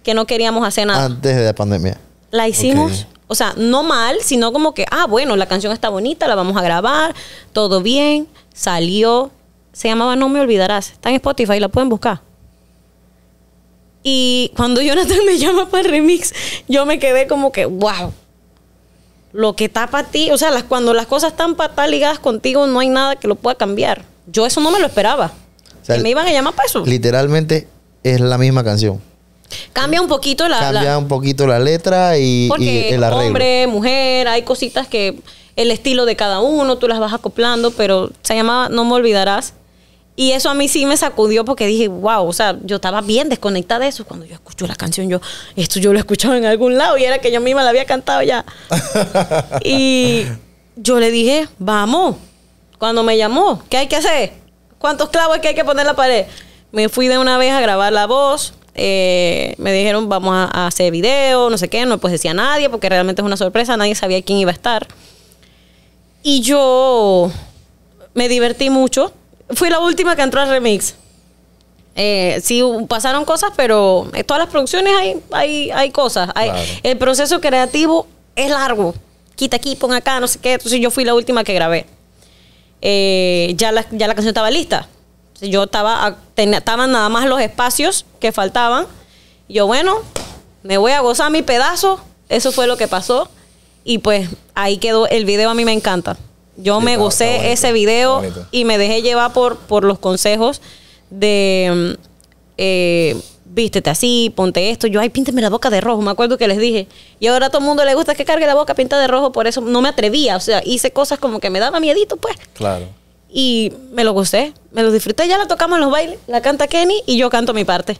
que no queríamos hacer nada. Antes de la pandemia. La hicimos. O sea, no mal, sino como que, ah, bueno, la canción está bonita, la vamos a grabar, todo bien, salió. Se llamaba No me olvidarás. Está en Spotify, la pueden buscar. Y cuando Jonathan me llama para el remix, yo me quedé como que, wow. Lo que está para ti, o sea, las, cuando las cosas están para estar ligadas contigo, no hay nada que lo pueda cambiar. Yo eso no me lo esperaba. que me iban a llamar para eso. Literalmente es la misma canción. Cambia un poquito la Cambia un poquito la letra y, el arreglo. Hombre, mujer, hay cositas que el estilo de cada uno, tú las vas acoplando, pero se llamaba No me olvidarás. Y eso a mí sí me sacudió porque dije, wow, o sea, yo estaba bien desconectada de eso. Cuando yo escucho la canción, yo, esto yo lo he escuchado en algún lado y era que yo misma la había cantado ya. y yo le dije, vamos, cuando me llamó, ¿qué hay que hacer? ¿Cuántos clavos hay que poner en la pared? Me fui de una vez a grabar la voz. Eh, me dijeron, vamos a, a, hacer video, no sé qué. No pues decía nadie porque realmente es una sorpresa. Nadie sabía quién iba a estar. Y yo me divertí mucho fui la última que entró al remix. Eh, sí pasaron cosas, pero en eh, todas las producciones hay, hay, hay cosas. El proceso creativo es largo. Quita aquí, pon acá, no sé qué. Entonces yo fui la última que grabé. Eh, ya, la, ya la canción estaba lista. Yo estaba, estaban nada más los espacios que faltaban. Yo, bueno, me voy a gozar mi pedazo. Eso fue lo que pasó. Y pues ahí quedó el video, a mí me encanta. Yo me gocé ese video y me dejé llevar por, por los consejos de eh, vístete así, ponte esto. Yo, ay, pínteme la boca de rojo. Me acuerdo que les dije. Y ahora a todo el mundo le gusta que cargue la boca pinta de rojo. Por eso no me atrevía. O sea, hice cosas como que me daba miedito, pues. Claro. Y me lo gocé, me lo disfruté. Ya la tocamos en los bailes, la canta Kenny y yo canto mi parte.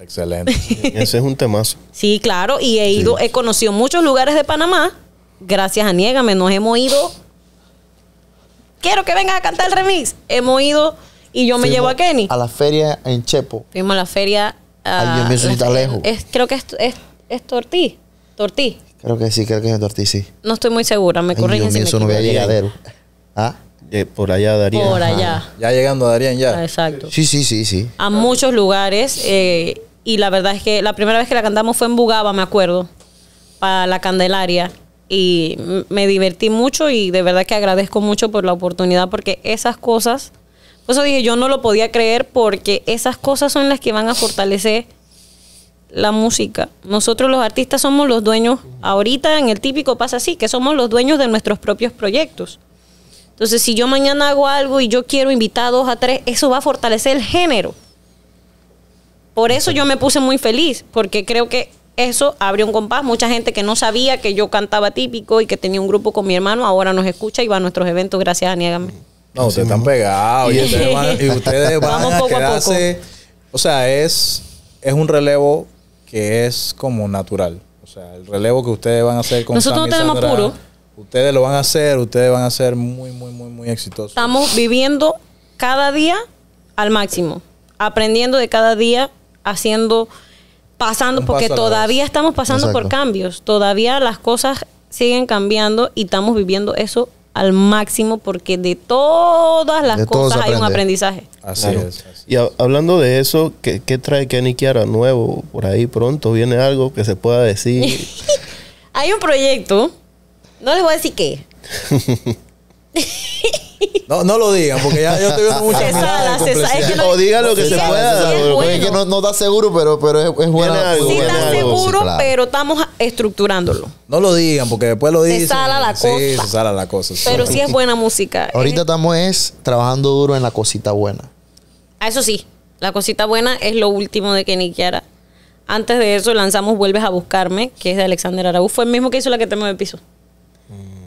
Excelente. Ese es un temazo. Sí, claro. Y he ido, he conocido muchos lugares de Panamá. Gracias a Niégame, nos hemos ido quiero que vengas a cantar el remix. Hemos ido y yo me llevo a Kenny. A la feria en Chepo. Fuimos a la feria. A, Alguien yo lejos. Es, creo que es, es, Tortí. Tortí. Creo que sí, creo que es Tortí, sí. No estoy muy segura, me corrigen si me no vea llegadero. ¿Ah? Eh, por allá Darían. Por allá. Ya llegando a Darían ya. Ah, exacto. Sí, sí, sí, sí. A muchos lugares. Eh, y la verdad es que la primera vez que la cantamos fue en Bugaba, me acuerdo. Para la Candelaria y me divertí mucho y de verdad que agradezco mucho por la oportunidad porque esas cosas, por eso dije, yo no lo podía creer porque esas cosas son las que van a fortalecer la música. Nosotros los artistas somos los dueños, ahorita en el típico pasa así, que somos los dueños de nuestros propios proyectos. Entonces, si yo mañana hago algo y yo quiero dos, a tres, eso va a fortalecer el género. Por eso yo me puse muy feliz, porque creo que eso abrió un compás. Mucha gente que no sabía que yo cantaba típico y que tenía un grupo con mi hermano, ahora nos escucha y va a nuestros eventos gracias a Niégame. No, ustedes están pegados y ustedes van, a quedarse, O sea, es, es un relevo que es como natural. O sea, el relevo que ustedes van a hacer con Nosotros no tenemos apuro. Ustedes lo van a hacer, ustedes van a ser muy, muy, muy, muy exitosos. Estamos viviendo cada día al máximo, aprendiendo de cada día, haciendo pasando, porque todavía estamos pasando por cambios, todavía las cosas siguen cambiando y estamos viviendo eso al máximo porque de todas las cosas hay un aprendizaje. Así es. y hablando de eso, ¿qué, ¿qué, trae Kenny Kiara nuevo por ahí pronto? ¿Viene algo que se pueda decir? hay un proyecto, no les voy a decir qué. No, no lo digan, porque ya yo estoy viendo O digan lo que se pueda. no, no da seguro, pero, pero es, buena. Sí, está seguro, pero estamos estructurándolo. No lo digan, porque después lo Se sala la Sí, se sala la cosa. Pero sí es buena música. ¿eh? Ahorita estamos trabajando duro en la cosita buena. Ah, eso sí, la cosita buena es lo último de que Kiara. Antes de eso lanzamos Vuelves a Buscarme, que es de Alexander Araúz. Fue el mismo que hizo la que te mueve piso.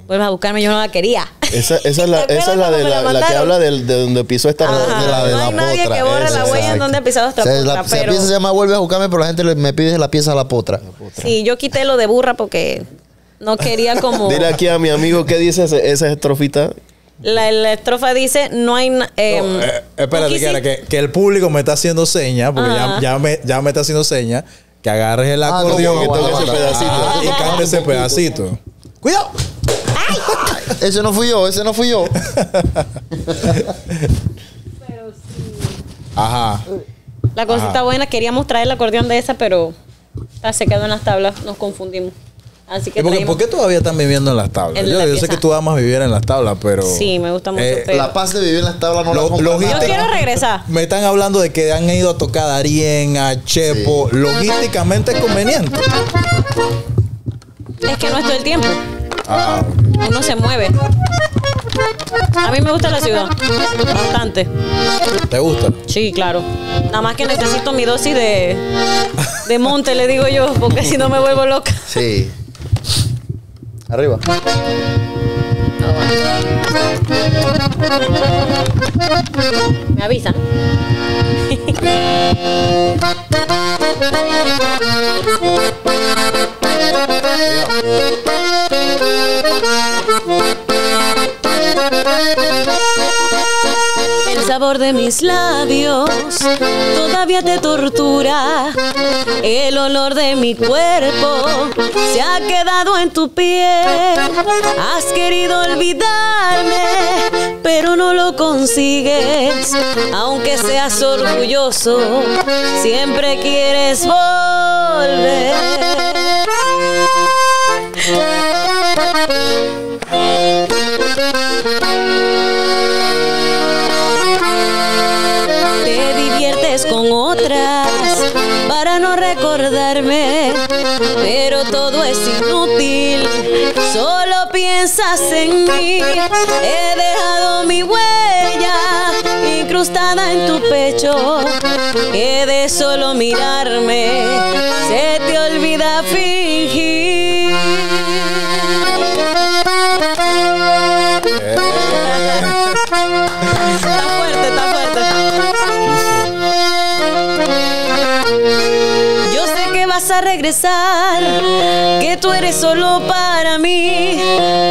Vuelve a buscarme, yo no la quería. Esa, esa es la, esa es la, de la, que habla de, de donde pisó esta Ajá, de la no hay nadie que borre la huella en donde pisó esta o potra. La, pero... pieza se llama Vuelve a buscarme, pero la gente me pide la pieza a la potra. Sí, yo quité lo de burra porque no quería como. Dile aquí a mi amigo qué dice esa, esa estrofita. La, estrofa dice, no hay... Em, eh, espérate, que, que, el público me está haciendo señas, porque ya, me, ya me está haciendo señas, que agarres el ah, acordeón y toques ese pedacito. ese pedacito. ¡Cuidado! ¡Ay! ese no fui yo, ese no fui yo. pero sí. Ajá. La cosita buena, queríamos traer el acordeón de esa, pero se quedó en las tablas, nos confundimos. Así que ¿Por qué todavía están viviendo en las tablas? yo, sé que tú amas vivir en las tablas, pero. Sí, me gusta mucho. Eh, la paz de vivir en las tablas no lo, la Yo quiero regresar. Me están hablando de que han ido a tocar a Darien, a Chepo. Logísticamente es conveniente. Es que no es todo el tiempo. Ah. Uno se mueve. A mí me gusta la ciudad. Bastante. ¿Te gusta? Sí, claro. Nada más que necesito mi dosis de, de monte, le digo yo, porque si no me vuelvo loca. Sí. Arriba. Me avisan. El sabor de mis labios todavía te tortura. El olor de mi cuerpo se ha quedado en tu piel. Has querido olvidarme, pero no lo consigues. Aunque seas orgulloso, siempre quieres volver. Te diviertes con otras para no recordarme, pero todo es inútil, solo piensas en mí, he dejado mi huella incrustada en tu pecho, que de solo mirarme se te olvida fin. que tú eres solo para mí,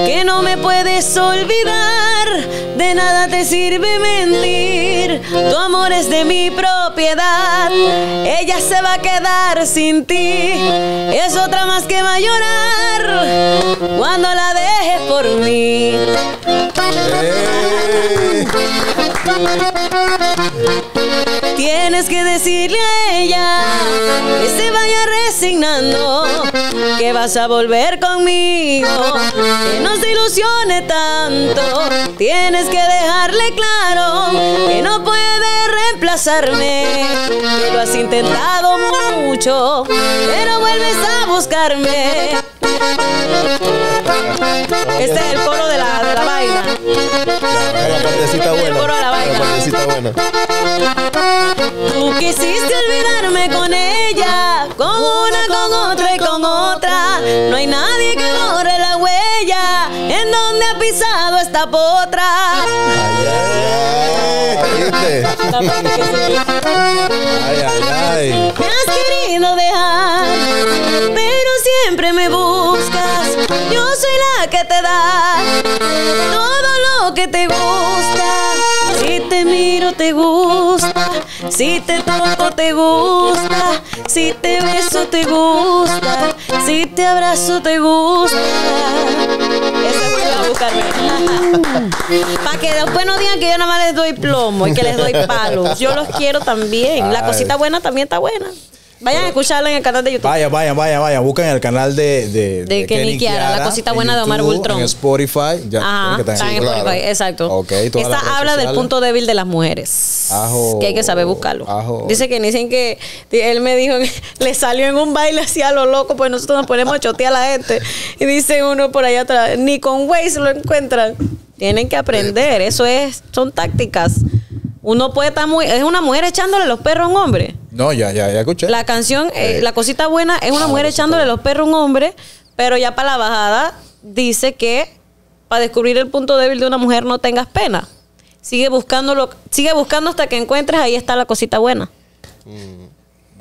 que no me puedes olvidar, de nada te sirve mentir, tu amor es de mi propiedad, ella se va a quedar sin ti, es otra más que va a llorar cuando la dejes por mí. Tienes que decirle a ella que se vaya resignando, que vas a volver conmigo, que no se ilusione tanto. Tienes que dejarle claro que no puede reemplazarme, que lo has intentado mucho, pero vuelves a buscarme. Este es el coro de la, de vaina. Este el coro de la vaina. Tú quisiste olvidarme con ella, con una, con otra y con otra. No hay nadie que borre la huella en donde ha pisado esta potra. Ay, ay, ay. Me has querido dejar, pero siempre me buscas. Yo soy la que te da todo lo que te gusta te miro te gusta, si te toco te gusta, si te beso te gusta, si te abrazo te gusta. Esa es la buscarme. Para que después no digan que yo nada más les doy plomo y que les doy palos. Yo los quiero también. La cosita buena también está buena. Vayan a escucharlo en el canal de YouTube. Vaya, vaya, vaya, vaya. Busquen el canal de, de, de, Kenny Kiara, la cosita buena de Omar Bultrón. En Spotify. Ya, está en Spotify, exacto. Esta habla del punto débil de las mujeres. Ajo, que hay que saber buscarlo. Dice que dicen que él me dijo le salió en un baile así a lo loco, pues nosotros nos ponemos a chotear a la gente. Y dice uno por allá atrás, ni con Waze lo encuentran. Tienen que aprender, eso es, son tácticas. Uno puede estar muy. Es una mujer echándole los perros a un hombre. No, ya, ya, ya escuché. La canción, eh, eh. la cosita buena, es una ah, mujer echándole los perros a un hombre, pero ya para la bajada dice que para descubrir el punto débil de una mujer no tengas pena. Sigue sigue buscando hasta que encuentres, ahí está la cosita buena. Mm.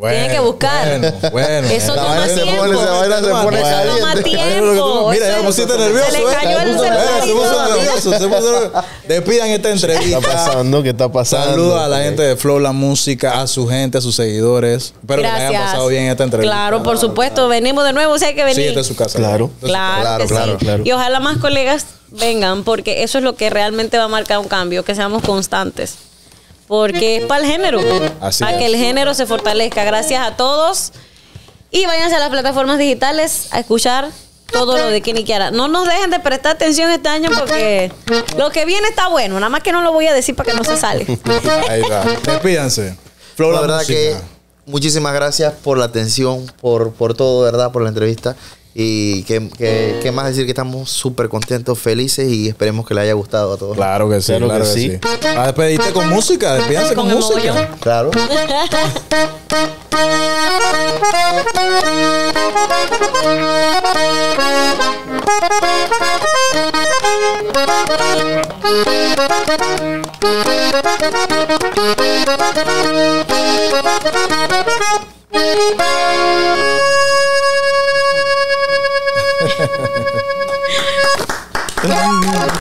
Tienen que buscar. Bueno, Eso no toma tiempo. Se pone, Eso tiempo. Mira, ya me pusiste nervioso. Se le eh. cayó el eh, Se puso nervioso. Se puso nervioso. Despidan esta entrevista. ¿Qué está pasando? ¿Qué está pasando? Saludos a la gente de Flow La Música, a su gente, a sus seguidores. Espero que les haya pasado bien esta entrevista. Claro, por supuesto. Venimos de nuevo, o hay que venir. Sí, esta es su casa. Claro. claro, claro. Y ojalá más colegas vengan, porque eso es lo que realmente va a marcar un cambio, que seamos constantes porque es para el género. para que el género se fortalezca. Gracias a todos. Y váyanse a las plataformas digitales a escuchar todo lo de Kenny Kiara. No nos dejen de prestar atención este año porque lo que viene está bueno. Nada más que no lo voy a decir para que no se sale. Ahí va. Despídanse. Flor, la, verdad que muchísimas gracias por la atención, por, por todo, ¿verdad? Por la entrevista. Y qué más decir que estamos súper contentos, felices y esperemos que le haya gustado a todos. Claro que sí, claro, que, sí. A ah, despedirte con música, despídase con música. Claro. Obrigado.